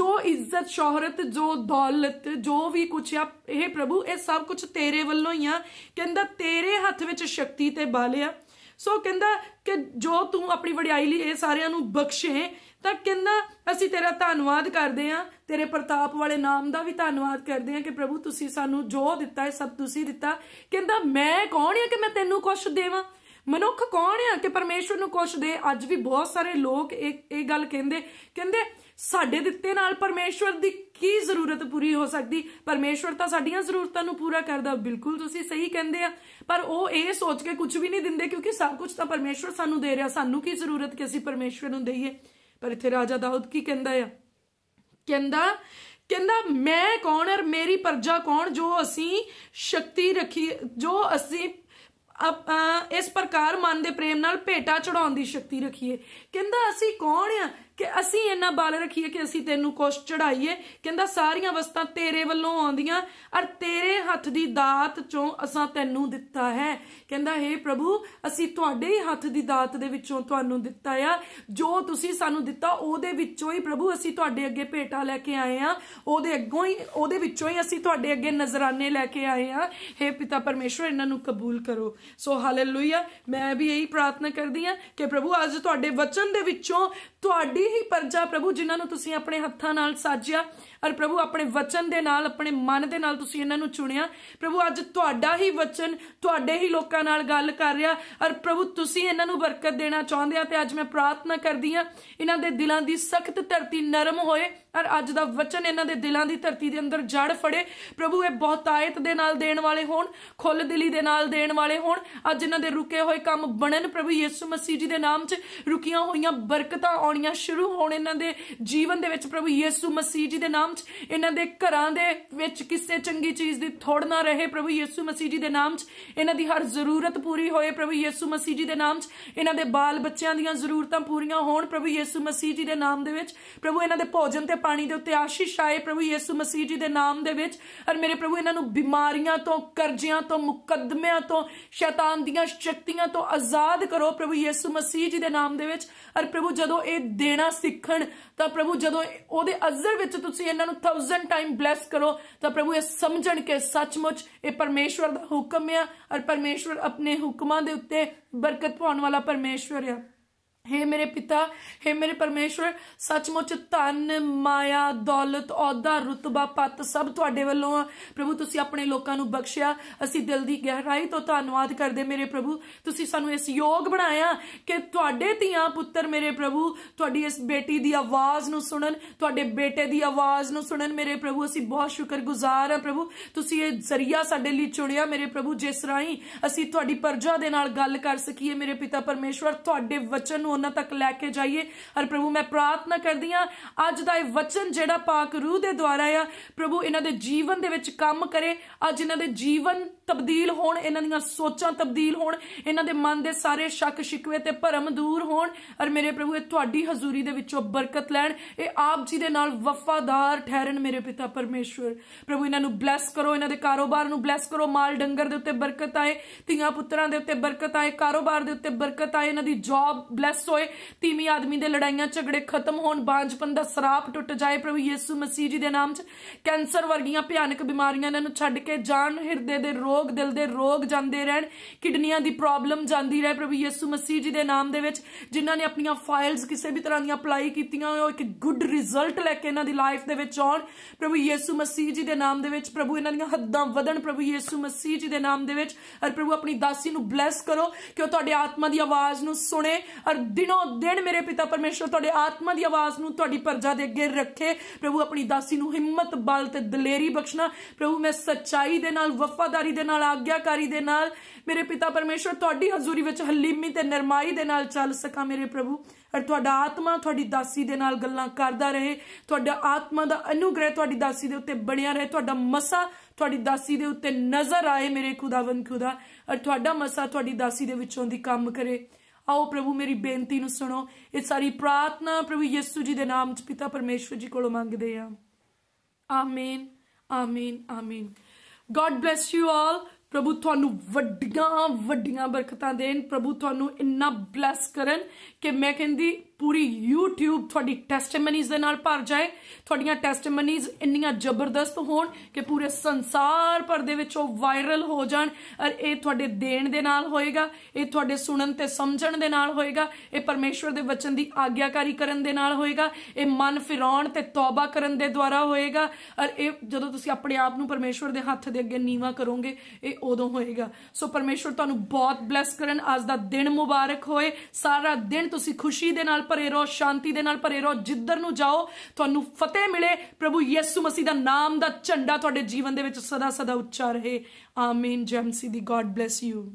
ਜੋ ਇੱਜ਼ਤ ਸ਼ੋਹਰਤ ਜੋ ਦੌਲਤ ਜੋ ਵੀ ਕੁਛ ਆ ਇਹ ਪ੍ਰਭੂ ਇਹ ਸਭ ਕੁਝ ਤੇਰੇ ਵੱਲੋਂ ਹੀ ਆ ਕਹਿੰਦਾ ਤੇਰੇ ਹੱਥ ਵਿੱਚ ਸ਼ਕਤੀ ਤੇ ਬਲ ਆ ਸੋ ਕਹਿੰਦਾ ਕਿ ਜੋ ਤੂੰ ਆਪਣੀ ਵਡਿਆਈ ਲਈ ਇਹ ਸਾਰਿਆਂ ਨੂੰ ਬਖਸ਼ੇ ਤਾਂ ਕਹਿੰਦਾ ਅਸੀਂ ਤੇਰਾ ਧੰਨਵਾਦ ਕਰਦੇ ਆਂ ਤੇਰੇ ਪ੍ਰਤਾਪ ਵਾਲੇ ਨਾਮ ਦਾ ਵੀ ਧੰਨਵਾਦ ਕਰਦੇ ਆਂ ਕਿ ਪ੍ਰਭੂ ਤੁਸੀਂ ਸਾਨੂੰ ਜੋ ਦਿੱਤਾ ਹੈ ਸਭ ਤੁਸੀਂ ਦਿੱਤਾ ਕਹਿੰਦਾ ਮੈਂ ਕੌਣ ਆ ਕਿ ਮੈਂ ਤੈਨੂੰ ਕੁਝ ਦੇਵਾਂ ਮਨੁੱਖ ਕੌਣ ਆ ਕਿ ਪਰਮੇਸ਼ਵਰ ਨੂੰ ਕੁਛ ਦੇ ਅੱਜ ਵੀ ਬਹੁਤ ਸਾਰੇ ਲੋਕ ਇਹ ਇਹ ਗੱਲ ਕਹਿੰਦੇ ਕਹਿੰਦੇ ਸਾਡੇ ਦਿੱਤੇ ਨਾਲ ਪਰਮੇਸ਼ਵਰ ਦੀ ਕੀ ਜ਼ਰੂਰਤ ਪੂਰੀ ਹੋ ਸਕਦੀ ਪਰਮੇਸ਼ਵਰ ਤਾਂ ਸਾਡੀਆਂ ਜ਼ਰੂਰਤਾਂ ਨੂੰ ਪੂਰਾ ਕਰਦਾ ਬਿਲਕੁਲ ਤੁਸੀਂ ਸਹੀ ਕਹਿੰਦੇ ਆ ਪਰ ਉਹ ਇਹ ਸੋਚ ਕੇ ਕੁਝ ਵੀ ਨਹੀਂ ਦਿੰਦੇ ਕਿਉਂਕਿ ਸਭ ਕੁਝ ਤਾਂ ਪਰਮੇਸ਼ਵਰ ਸਾਨੂੰ ਦੇ ਰਿਹਾ ਸਾਨੂੰ ਕੀ ਜ਼ਰੂਰਤ ਕਿ ਅਸੀਂ ਪਰਮੇਸ਼ਵਰ ਨੂੰ ਦਈਏ ਪਰ ਇੱਥੇ ਰਾਜਾ ਦਾਊਦ ਕੀ ਕਹਿੰਦਾ ਆ ਕਹਿੰਦਾ ਕਹਿੰਦਾ ਮੈਂ ਕੌਣ ਔਰ ਮੇਰੀ ਪਰਜਾ ਕੌਣ ਜੋ ਅਸੀਂ ਸ਼ਕਤੀ ਰੱਖੀ ਜੋ ਅਸੀਂ ਇਸ ਪ੍ਰਕਾਰ ਮਨ ਦੇ ਪ੍ਰੇਮ ਨਾਲ ਭੇਟਾ ਚੜਾਉਣ ਦੀ ਸ਼ਕਤੀ ਰੱਖੀਏ ਕਹਿੰਦਾ ਅਸੀਂ ਕੌਣ ਆ ਕਿ ਅਸੀਂ ਇੰਨਾ ਬਲ ਰੱਖੀਏ ਕਿ ਅਸੀਂ ਤੈਨੂੰ ਕੁਛ ਚੜਾਈਏ ਕਹਿੰਦਾ ਸਾਰੀਆਂ ਵਸਤਾਂ ਤੇਰੇ ਵੱਲੋਂ ਆਉਂਦੀਆਂ ਔਰ ਤੇਰੇ ਹੱਥ ਦੀ ਦਾਤ ਚੋਂ ਅਸਾਂ ਤੈਨੂੰ ਦਿੱਤਾ ਹੈ ਕਹਿੰਦਾ हे ਪ੍ਰਭੂ ਅਸੀਂ ਤੁਹਾਡੇ ਹੀ ਹੱਥ ਦੀ ਦਾਤ ਦੇ ਵਿੱਚੋਂ ਤੁਹਾਨੂੰ ਦਿੱਤਾ ਆ ਜੋ ਤੁਸੀਂ ਸਾਨੂੰ ਦਿੱਤਾ ਉਹਦੇ ਵਿੱਚੋਂ ਹੀ ਪ੍ਰਭੂ ਅਸੀਂ ਤੁਹਾਡੇ ਅੱਗੇ ਭੇਟਾ ਲੈ ਕੇ ਆਏ ਆ ਉਹਦੇ ਅੱਗੋਂ ਹੀ ਉਹਦੇ ਵਿੱਚੋਂ ਹੀ ਅਸੀਂ ਤੁਹਾਡੇ ਅੱਗੇ ਨਜ਼ਰਾਨੇ ਲੈ ਕੇ ਆਏ ਆ हे ਪਿਤਾ ਪਰਮੇਸ਼ਵਰ ਇਹਨਾਂ ਨੂੰ ਕਬੂਲ ਕਰੋ ਸੋ ਹਾਲੇਲੂਇਆ ਮੈਂ ਵੀ ਇਹੀ ਪ੍ਰਾਰਥਨਾ ਕਰਦੀ ਆ ਕਿ ਪ੍ਰਭੂ ਅੱਜ ਤੁਹਾਡੇ ਵਚਨ ਦੇ ਵਿੱਚੋਂ ਤੁਹਾਡੀ ਹੀ ਪਰਜਾ ਪ੍ਰਭੂ ਜਿਨ੍ਹਾਂ ਨੂੰ ਤੁਸੀਂ ਆਪਣੇ ਹੱਥਾਂ ਨਾਲ ਸਾਜਿਆ ਔਰ ਪ੍ਰਭੂ ਆਪਣੇ ਵਚਨ ਦੇ ਨਾਲ ਆਪਣੇ ਮਨ ਦੇ ਨਾਲ ਤੁਸੀਂ ਇਹਨਾਂ ਨੂੰ ਚੁਣਿਆ ਪ੍ਰਭੂ ਅੱਜ ਤੁਹਾਡਾ ਹੀ ਵਚਨ ਤੁਹਾਡੇ ਹੀ ਲੋਕਾਂ ਨਾਲ ਗੱਲ ਕਰ ਰਿਹਾ ਔਰ ਪ੍ਰਭੂ ਤੁਸੀਂ ਇਹਨਾਂ ਨੂੰ ਬਰਕਤ ਦੇਣਾ ਚਾਹੁੰਦੇ ਆ ਤੇ ਅੱਜ ਮੈਂ ਪ੍ਰਾਰਥਨਾ ਕਰਦੀ ਆ ਇਹਨਾਂ ਦੇ ਦਿਲਾਂ ਦੀ ਸਖਤ ਧਰਤੀ ਨਰਮ ਹੋਏ ਔਰ ਅੱਜ ਦਾ ਵਚਨ ਇਹਨਾਂ ਦੇ ਦਿਲਾਂ ਦੀ ਧਰਤੀ ਦੇ ਅੰਦਰ ਜੜ ਫੜੇ ਪ੍ਰਭੂ ਇਹ ਬਹੁਤਾਇਤ ਦੇ ਨਾਲ ਦੇਣ ਵਾਲੇ ਹੋਣ ਖੁੱਲ ਦਿਲੀ ਦੇ ਨਾਲ ਦੇਣ ਵਾਲੇ ਹੋਣ ਅੱਜ ਇਹਨਾਂ ਦੇ ਰੁਕੇ ਹੋਏ ਕੰਮ ਬਣਨ ਪ੍ਰਭੂ ਯਿਸੂ ਮਸੀਹ ਜੀ ਦੇ ਨਾਮ 'ਚ ਰੁਕੀਆਂ ਹੋਈਆਂ ਬਰਕਤਾਂ ਆਉਣੀਆਂ ਸ਼ੁਰੂ ਹੋਣ ਇਹਨਾਂ ਦੇ ਜੀਵਨ ਦੇ ਵਿੱਚ ਪ੍ਰਭੂ ਯਿਸੂ ਮਸੀਹ ਜੀ ਦੇ ਨਾਮ 'ਚ ਇਹਨਾਂ ਦੇ ਘਰਾਂ ਦੇ ਵਿੱਚ ਕਿਸੇ ਚੰਗੀ ਚੀਜ਼ ਦੀ ਥੋੜ ਨਾ ਰਹੇ ਪ੍ਰਭੂ ਯਿਸੂ ਮਸੀਹ ਜੀ ਦੇ ਨਾਮ 'ਚ ਇਹਨਾਂ ਦੀ ਹਰ ਜ਼ਰੂਰਤ ਪੂਰੀ ਹੋਏ ਪ੍ਰਭੂ ਯਿਸੂ ਮਸੀਹ ਜੀ ਦੇ ਨਾਮ 'ਚ ਇਹਨਾਂ ਦੇ ਬਾਲ ਬੱਚਿਆਂ ਦੀਆਂ ਜ਼ਰੂਰਤਾਂ ਪੂਰੀਆਂ ਹੋਣ ਪ੍ਰਭੂ ਯਿਸੂ ਮਸੀਹ ਜੀ ਦੇ ਨਾਮ ਦੇ ਵਿੱਚ ਪ੍ਰਭੂ ਇਹਨਾਂ ਦੇ ਭੋਜਨ ਤੇ ਪਾਣੀ ਦੇ ਉੱਤੇ ਆਸ਼ੀਸ਼ ਆਏ ਪ੍ਰਭੂ ਯਿਸੂ ਮਸੀਹ ਜੀ ਦੇ ਨਾਮ ਦੇ ਵਿੱਚ ਔਰ ਮੇਰੇ ਪ੍ਰਭੂ ਇਹਨਾਂ ਨੂੰ ਬਿਮਾਰੀਆਂ ਤੋਂ ਕਰਜ਼ਿਆਂ ਤੋਂ ਮੁਕੱਦਮਿਆਂ ਤੋਂ ਸ਼ੈਤਾਨ ਦੀਆਂ ਸ਼ਕਤੀਆਂ ਤੋਂ ਆਜ਼ਾਦ ਕਰੋ ਪ੍ਰਭੂ ਯਿਸੂ ਮਸੀਹ ਜੀ ਦੇ ਨਾਮ ਦੇ ਵਿੱਚ ਔਰ ਪ੍ਰਭੂ ਜਦੋਂ ਇਹ ਦੇਣਾ ਸਿੱਖਣ ਤਾਂ ਪ੍ਰਭੂ ਜਦੋਂ ਉਹਦੇ ਅਜ਼ਰ ਵਿੱਚ ਤੁਸੀਂ ਇਹਨਾਂ ਨੂੰ 1000 ਟਾਈਮ ਬlesਸ ਕਰੋ ਤਾਂ ਪ੍ਰਭੂ ਇਹ ਸਮਝਣ ਕਿ ਸੱਚਮੁੱਚ ਇਹ ਪਰਮੇਸ਼ਵਰ ਦਾ ਹੁਕਮ ਹੈ ਔਰ ਪਰਮੇਸ਼ਵਰ ਆਪਣੇ ਹੁਕਮਾਂ ਦੇ ਉੱਤੇ ਬਰਕਤ ਪਾਉਣ ਵਾਲਾ ਪਰਮੇਸ਼ਵਰ ਹੈ हे ਮੇਰੇ ਪਿਤਾ हे ਮੇਰੇ ਪਰਮੇਸ਼ਵਰ ਸੱਚਮੁੱਚ ਧਨ ਮਾਇਆ ਦੌਲਤ ਅਹੁਦਾ ਰਤਬਾ ਪਤ ਸਭ ਤੁਹਾਡੇ ਵੱਲੋਂ ਆ ਪ੍ਰਭੂ ਤੁਸੀਂ ਆਪਣੇ ਲੋਕਾਂ ਨੂੰ ਬਖਸ਼ਿਆ ਅਸੀਂ ਦਿਲ ਦੀ ਗਹਿਰਾਈ ਤੋਂ ਧੰਨਵਾਦ ਕਰਦੇ ਮੇਰੇ ਪ੍ਰਭੂ ਤੁਸੀਂ ਸਾਨੂੰ ਇਸ ਯੋਗ ਬਣਾਇਆ ਕਿ ਤੁਹਾਡੇ ਧੀਆਂ ਪੁੱਤਰ ਮੇਰੇ ਪ੍ਰਭੂ ਤੁਹਾਡੀ ਇਸ ਬੇਟੀ ਦੀ ਆਵਾਜ਼ ਨੂੰ ਸੁਣਨ ਤੁਹਾਡੇ ਬੇਟੇ ਦੀ ਆਵਾਜ਼ ਨੂੰ ਸੁਣਨ ਮੇਰੇ ਪ੍ਰਭੂ ਅਸੀਂ ਬਹੁਤ ਸ਼ੁਕਰਗੁਜ਼ਾਰ ਹਾਂ ਪ੍ਰਭੂ ਤੁਸੀਂ ਇਹ ਜ਼ਰੀਆ ਸਾਡੇ ਲਈ ਚੁਣਿਆ ਮੇਰੇ ਪ੍ਰਭੂ ਜਿਸ ਰਾਹੀਂ ਅਸੀਂ ਤੁਹਾਡੀ ਪਰਜਾ ਦੇ ਨਾਲ ਗੱਲ ਕਰ ਸਕੀਏ ਮੇਰੇ ਪਿਤਾ ਪਰਮੇਸ਼ਵਰ ਤੁਹਾਡੇ ਵਚਨ ਨੂੰ ਉਹਨਾਂ ਤੱਕ ਲੈ ਕੇ ਜਾਈਏ ਹਰ ਪ੍ਰਭੂ ਮੈਂ ਪ੍ਰਾਰਥਨਾ ਕਰਦੀ ਆ ਅੱਜ ਦਾ ਇਹ ਵਚਨ ਜਿਹੜਾ ਪਾਕ ਰੂਹ ਦੇ ਦੁਆਰਾ ਆ ਪ੍ਰਭੂ ਇਹਨਾਂ ਦੇ ਜੀਵਨ ਦੇ ਵਿੱਚ ਕੰਮ ਕਰੇ ਅੱਜ ਇਹਨਾਂ ਦੇ ਜੀਵਨ ਤਬਦੀਲ ਹੋਣ ਇਹਨਾਂ ਦੀਆਂ ਸੋਚਾਂ ਤਬਦੀਲ ਹੋਣ ਇਹਨਾਂ ਦੇ ਮਨ ਦੇ ਸਾਰੇ ਸ਼ੱਕ ਸ਼ਿਕਵੇ ਤੇ ਭਰਮ ਦੂਰ ਹੋਣ ਔਰ ਮੇਰੇ ਪ੍ਰਭੂ ਇਹ ਤੁਹਾਡੀ ਹਜ਼ੂਰੀ ਦੇ ਵਿੱਚੋਂ ਬਰਕਤ ਲੈਣ ਇਹ ਆਪ ਜੀ ਦੇ ਨਾਲ ਵਫਾਦਾਰ ਠਹਿਰਨ ਮੇਰੇ ਪਿਤਾ ਪਰਮੇਸ਼ਵਰ ਪ੍ਰਭੂ ਇਹਨਾਂ ਨੂੰ ਬਲੈਸ ਕਰੋ ਇਹਨਾਂ ਦੇ ਕਾਰੋਬਾਰ ਨੂੰ ਬਲੈਸ ਕਰੋ ਮਾਲ ਡੰਗਰ ਦੇ ਉੱਤੇ ਬਰਕਤ ਆਏ ਧੀਆਂ ਪੁੱਤਰਾਂ ਦੇ ਉੱਤੇ ਬਰਕਤ ਆਏ ਕਾਰੋਬਾਰ ਦੇ ਉੱਤੇ ਬਰਕਤ ਆਏ ਇਹਨਾਂ ਦੀ ਜੌਬ ਬਲੈਸ ਹੋਏ ਤੀਵੀਂ ਆਦਮੀ ਦੇ ਲੜਾਈਆਂ ਝਗੜੇ ਖਤਮ ਹੋਣ ਬਾਂਝਪਨ ਦਾ ਸਰਾਪ ਟੁੱਟ ਜਾਏ ਪ੍ਰਭੂ ਯਿਸੂ ਮਸੀਹ ਜੀ ਦੇ ਨਾਮ 'ਚ ਕੈਂਸਰ ਵਰਗੀਆਂ ਭਿਆਨਕ ਬਿਮਾਰੀਆਂ ਇਹਨਾਂ ਨੂੰ ਛੱਡ ਕੇ ਜਾਣ ਹਿਰਦੇ ਦੇ ਰੋਗ ਰੋਗ ਦਿਲ ਦੇ ਰੋਗ ਜਾਂਦੇ ਰਹਿਣ ਕਿਡਨੀਆਂ ਦੀ ਪ੍ਰੋਬਲਮ ਜਾਂਦੀ ਰਹੇ ਪ੍ਰਭੂ ਯਿਸੂ ਮਸੀਹ ਜੀ ਦੇ ਨਾਮ ਦੇ ਵਿੱਚ ਜਿਨ੍ਹਾਂ ਨੇ ਆਪਣੀਆਂ ਫਾਈਲਸ ਕਿਸੇ ਵੀ ਤਰ੍ਹਾਂ ਦੀਆਂ ਅਪਲਾਈ ਕੀਤੀਆਂ ਉਹ ਇੱਕ ਗੁੱਡ ਰਿਜ਼ਲਟ ਲੈ ਕੇ ਇਹਨਾਂ ਦੀ ਲਾਈਫ ਦੇ ਵਿੱਚ ਆਉਣ ਪ੍ਰਭੂ ਯਿਸੂ ਮਸੀਹ ਜੀ ਦੇ ਨਾਮ ਦੇ ਵਿੱਚ ਪ੍ਰਭੂ ਇਹਨਾਂ ਦੀਆਂ ਹੱਦਾਂ ਵਧਣ ਪ੍ਰਭੂ ਯਿਸੂ ਮਸੀਹ ਜੀ ਦੇ ਨਾਮ ਦੇ ਵਿੱਚ ਅਰ ਪ੍ਰਭੂ ਆਪਣੀ ਦਾਸੀ ਨੂੰ ਬਲੇਸ ਕਰੋ ਕਿ ਉਹ ਤੁਹਾਡੇ ਆਤਮਾ ਦੀ ਆਵਾਜ਼ ਨੂੰ ਸੁਣੇ ਅਰ ਦਿਨੋਂ ਦਿਨ ਮੇਰੇ ਪਿਤਾ ਪਰਮੇਸ਼ਰ ਤੁਹਾਡੇ ਆਤਮਾ ਦੀ ਆਵਾਜ਼ ਨੂੰ ਤੁਹਾਡੀ ਪਰਜਾ ਦੇ ਅੱਗੇ ਰੱਖੇ ਪ੍ਰਭੂ ਆਪਣੀ ਦਾਸੀ ਨੂੰ ਹਿੰਮਤ ਬਲ ਤੇ ਦਲੇਰੀ ਬਖਸ਼ਣਾ ਪ੍ਰਭੂ ਮੈਂ ਸੱਚਾਈ ਦੇ ਨਾਲ ਵਫਾਦਾਰੀ ਦੇ ਨਾਲ ਆਗਿਆਕਾਰੀ ਦੇ ਨਾਲ ਮੇਰੇ ਪਿਤਾ ਪਰਮੇਸ਼ਰ ਤੁਹਾਡੀ ਹਜ਼ੂਰੀ ਵਿੱਚ ਹਲੀਮੀ ਤੇ ਨਰਮਾਈ ਦੇ ਨਾਲ ਚੱਲ ਸਕਾਂ ਮੇਰੇ ਪ੍ਰਭੂ ਅਰ ਤੁਹਾਡਾ ਆਤਮਾ ਤੁਹਾਡੀ ਦਾਸੀ ਦੇ ਨਾਲ ਗੱਲਾਂ ਕਰਦਾ ਰਹੇ ਤੁਹਾਡਾ ਆਤਮਾ ਦਾ ਅਨੁਗ੍ਰਹਿ ਤੁਹਾਡੀ ਦਾਸੀ ਦੇ ਉੱਤੇ ਬਣਿਆ ਰਹੇ ਤੁਹਾਡਾ ਮਸਾ ਤੁਹਾਡੀ ਦਾਸੀ ਦੇ ਉੱਤੇ ਨਜ਼ਰ ਆਏ ਮੇਰੇ ਖੁਦਾਵੰਦ ਖੁਦਾ ਅਰ ਤੁਹਾਡਾ ਮਸਾ ਤੁਹਾਡੀ ਦਾਸੀ ਦੇ ਵਿੱਚੋਂ ਦੀ ਕੰਮ ਕਰੇ ਆਓ ਪ੍ਰਭੂ ਮੇਰੀ ਬੇਨਤੀ ਨੂੰ ਸੁਣੋ ਇਹ ਸਾਰੀ ਪ੍ਰਾਰਥਨਾ ਪ੍ਰਭੂ ਯਿਸੂ ਜੀ ਦੇ ਨਾਮ 'ਚ ਪਿਤਾ ਪਰਮੇਸ਼ਵਰ ਜੀ ਕੋਲੋਂ ਮੰਗਦੇ ਆ ਆਮੀਨ ਆਮੀਨ ਆਮੀਨ ਗੋਡ ਬlesਸ ਯੂ ਆਲ ਪ੍ਰਭੂ ਤੁਹਾਨੂੰ ਵੱਡੀਆਂ ਵੱਡੀਆਂ ਬਰਕਤਾਂ ਦੇਣ ਪ੍ਰਭੂ ਤੁਹਾਨੂੰ ਇੰਨਾ ਬlesਸ ਕਰਨ ਕਿ ਮੈਂ ਕਹਿੰਦੀ ਪੂਰੀ YouTube ਤੁਹਾਡੀ ਟੈਸਟੀਮਨੀਜ਼ ਦੇ ਨਾਲ ਭਰ ਜਾਏ ਤੁਹਾਡੀਆਂ ਟੈਸਟੀਮਨੀਜ਼ ਇੰਨੀਆਂ ਜ਼ਬਰਦਸਤ ਹੋਣ ਕਿ ਪੂਰੇ ਸੰਸਾਰ ਭਰ ਦੇ ਵਿੱਚ ਉਹ ਵਾਇਰਲ ਹੋ ਜਾਣ ਔਰ ਇਹ ਤੁਹਾਡੇ ਦੇਣ ਦੇ ਨਾਲ ਹੋਏਗਾ ਇਹ ਤੁਹਾਡੇ ਸੁਣਨ ਤੇ ਸਮਝਣ ਦੇ ਨਾਲ ਹੋਏਗਾ ਇਹ ਪਰਮੇਸ਼ਵਰ ਦੇ ਵਚਨ ਦੀ ਆਗਿਆਕਾਰੀ ਕਰਨ ਦੇ ਨਾਲ ਹੋਏਗਾ ਇਹ ਮਨ ਫਿਰਾਉਣ ਤੇ ਤੌਬਾ ਕਰਨ ਦੇ ਦੁਆਰਾ ਹੋਏਗਾ ਔਰ ਇਹ ਜਦੋਂ ਤੁਸੀਂ ਆਪਣੇ ਆਪ ਨੂੰ ਪਰਮੇਸ਼ਵਰ ਦੇ ਹੱਥ ਦੇ ਅੱਗੇ ਨੀਵਾ ਕਰੋਗੇ ਇਹ ਉਦੋਂ ਹੋਏਗਾ ਸੋ ਪਰਮੇਸ਼ਵਰ ਤੁਹਾਨੂੰ ਬਹੁਤ ਬlesਸ ਕਰਨ ਅੱਜ ਦਾ ਦਿਨ ਮੁਬਾਰਕ ਹੋਏ ਸਾਰਾ ਦਿਨ ਤੁਸੀਂ ਖੁਸ਼ੀ ਦੇ ਨਾਲ ਭਰੇ ਰਹੋ ਸ਼ਾਂਤੀ ਦੇ ਨਾਲ ਭਰੇ ਰਹੋ ਜਿੱਧਰ ਨੂੰ ਜਾਓ ਤੁਹਾਨੂੰ ਫਤਿਹ ਮਿਲੇ ਪ੍ਰਭੂ ਯਿਸੂ ਮਸੀਹ ਦਾ ਨਾਮ ਦਾ ਝੰਡਾ ਤੁਹਾਡੇ ਜੀਵਨ ਦੇ ਵਿੱਚ ਸਦਾ ਸਦਾ ਉੱਚਾ ਰਹੇ ਆਮੀਨ ਜੈਮਸੀ ਦੀ ਗੋਡ ਬlesਸ ਯੂ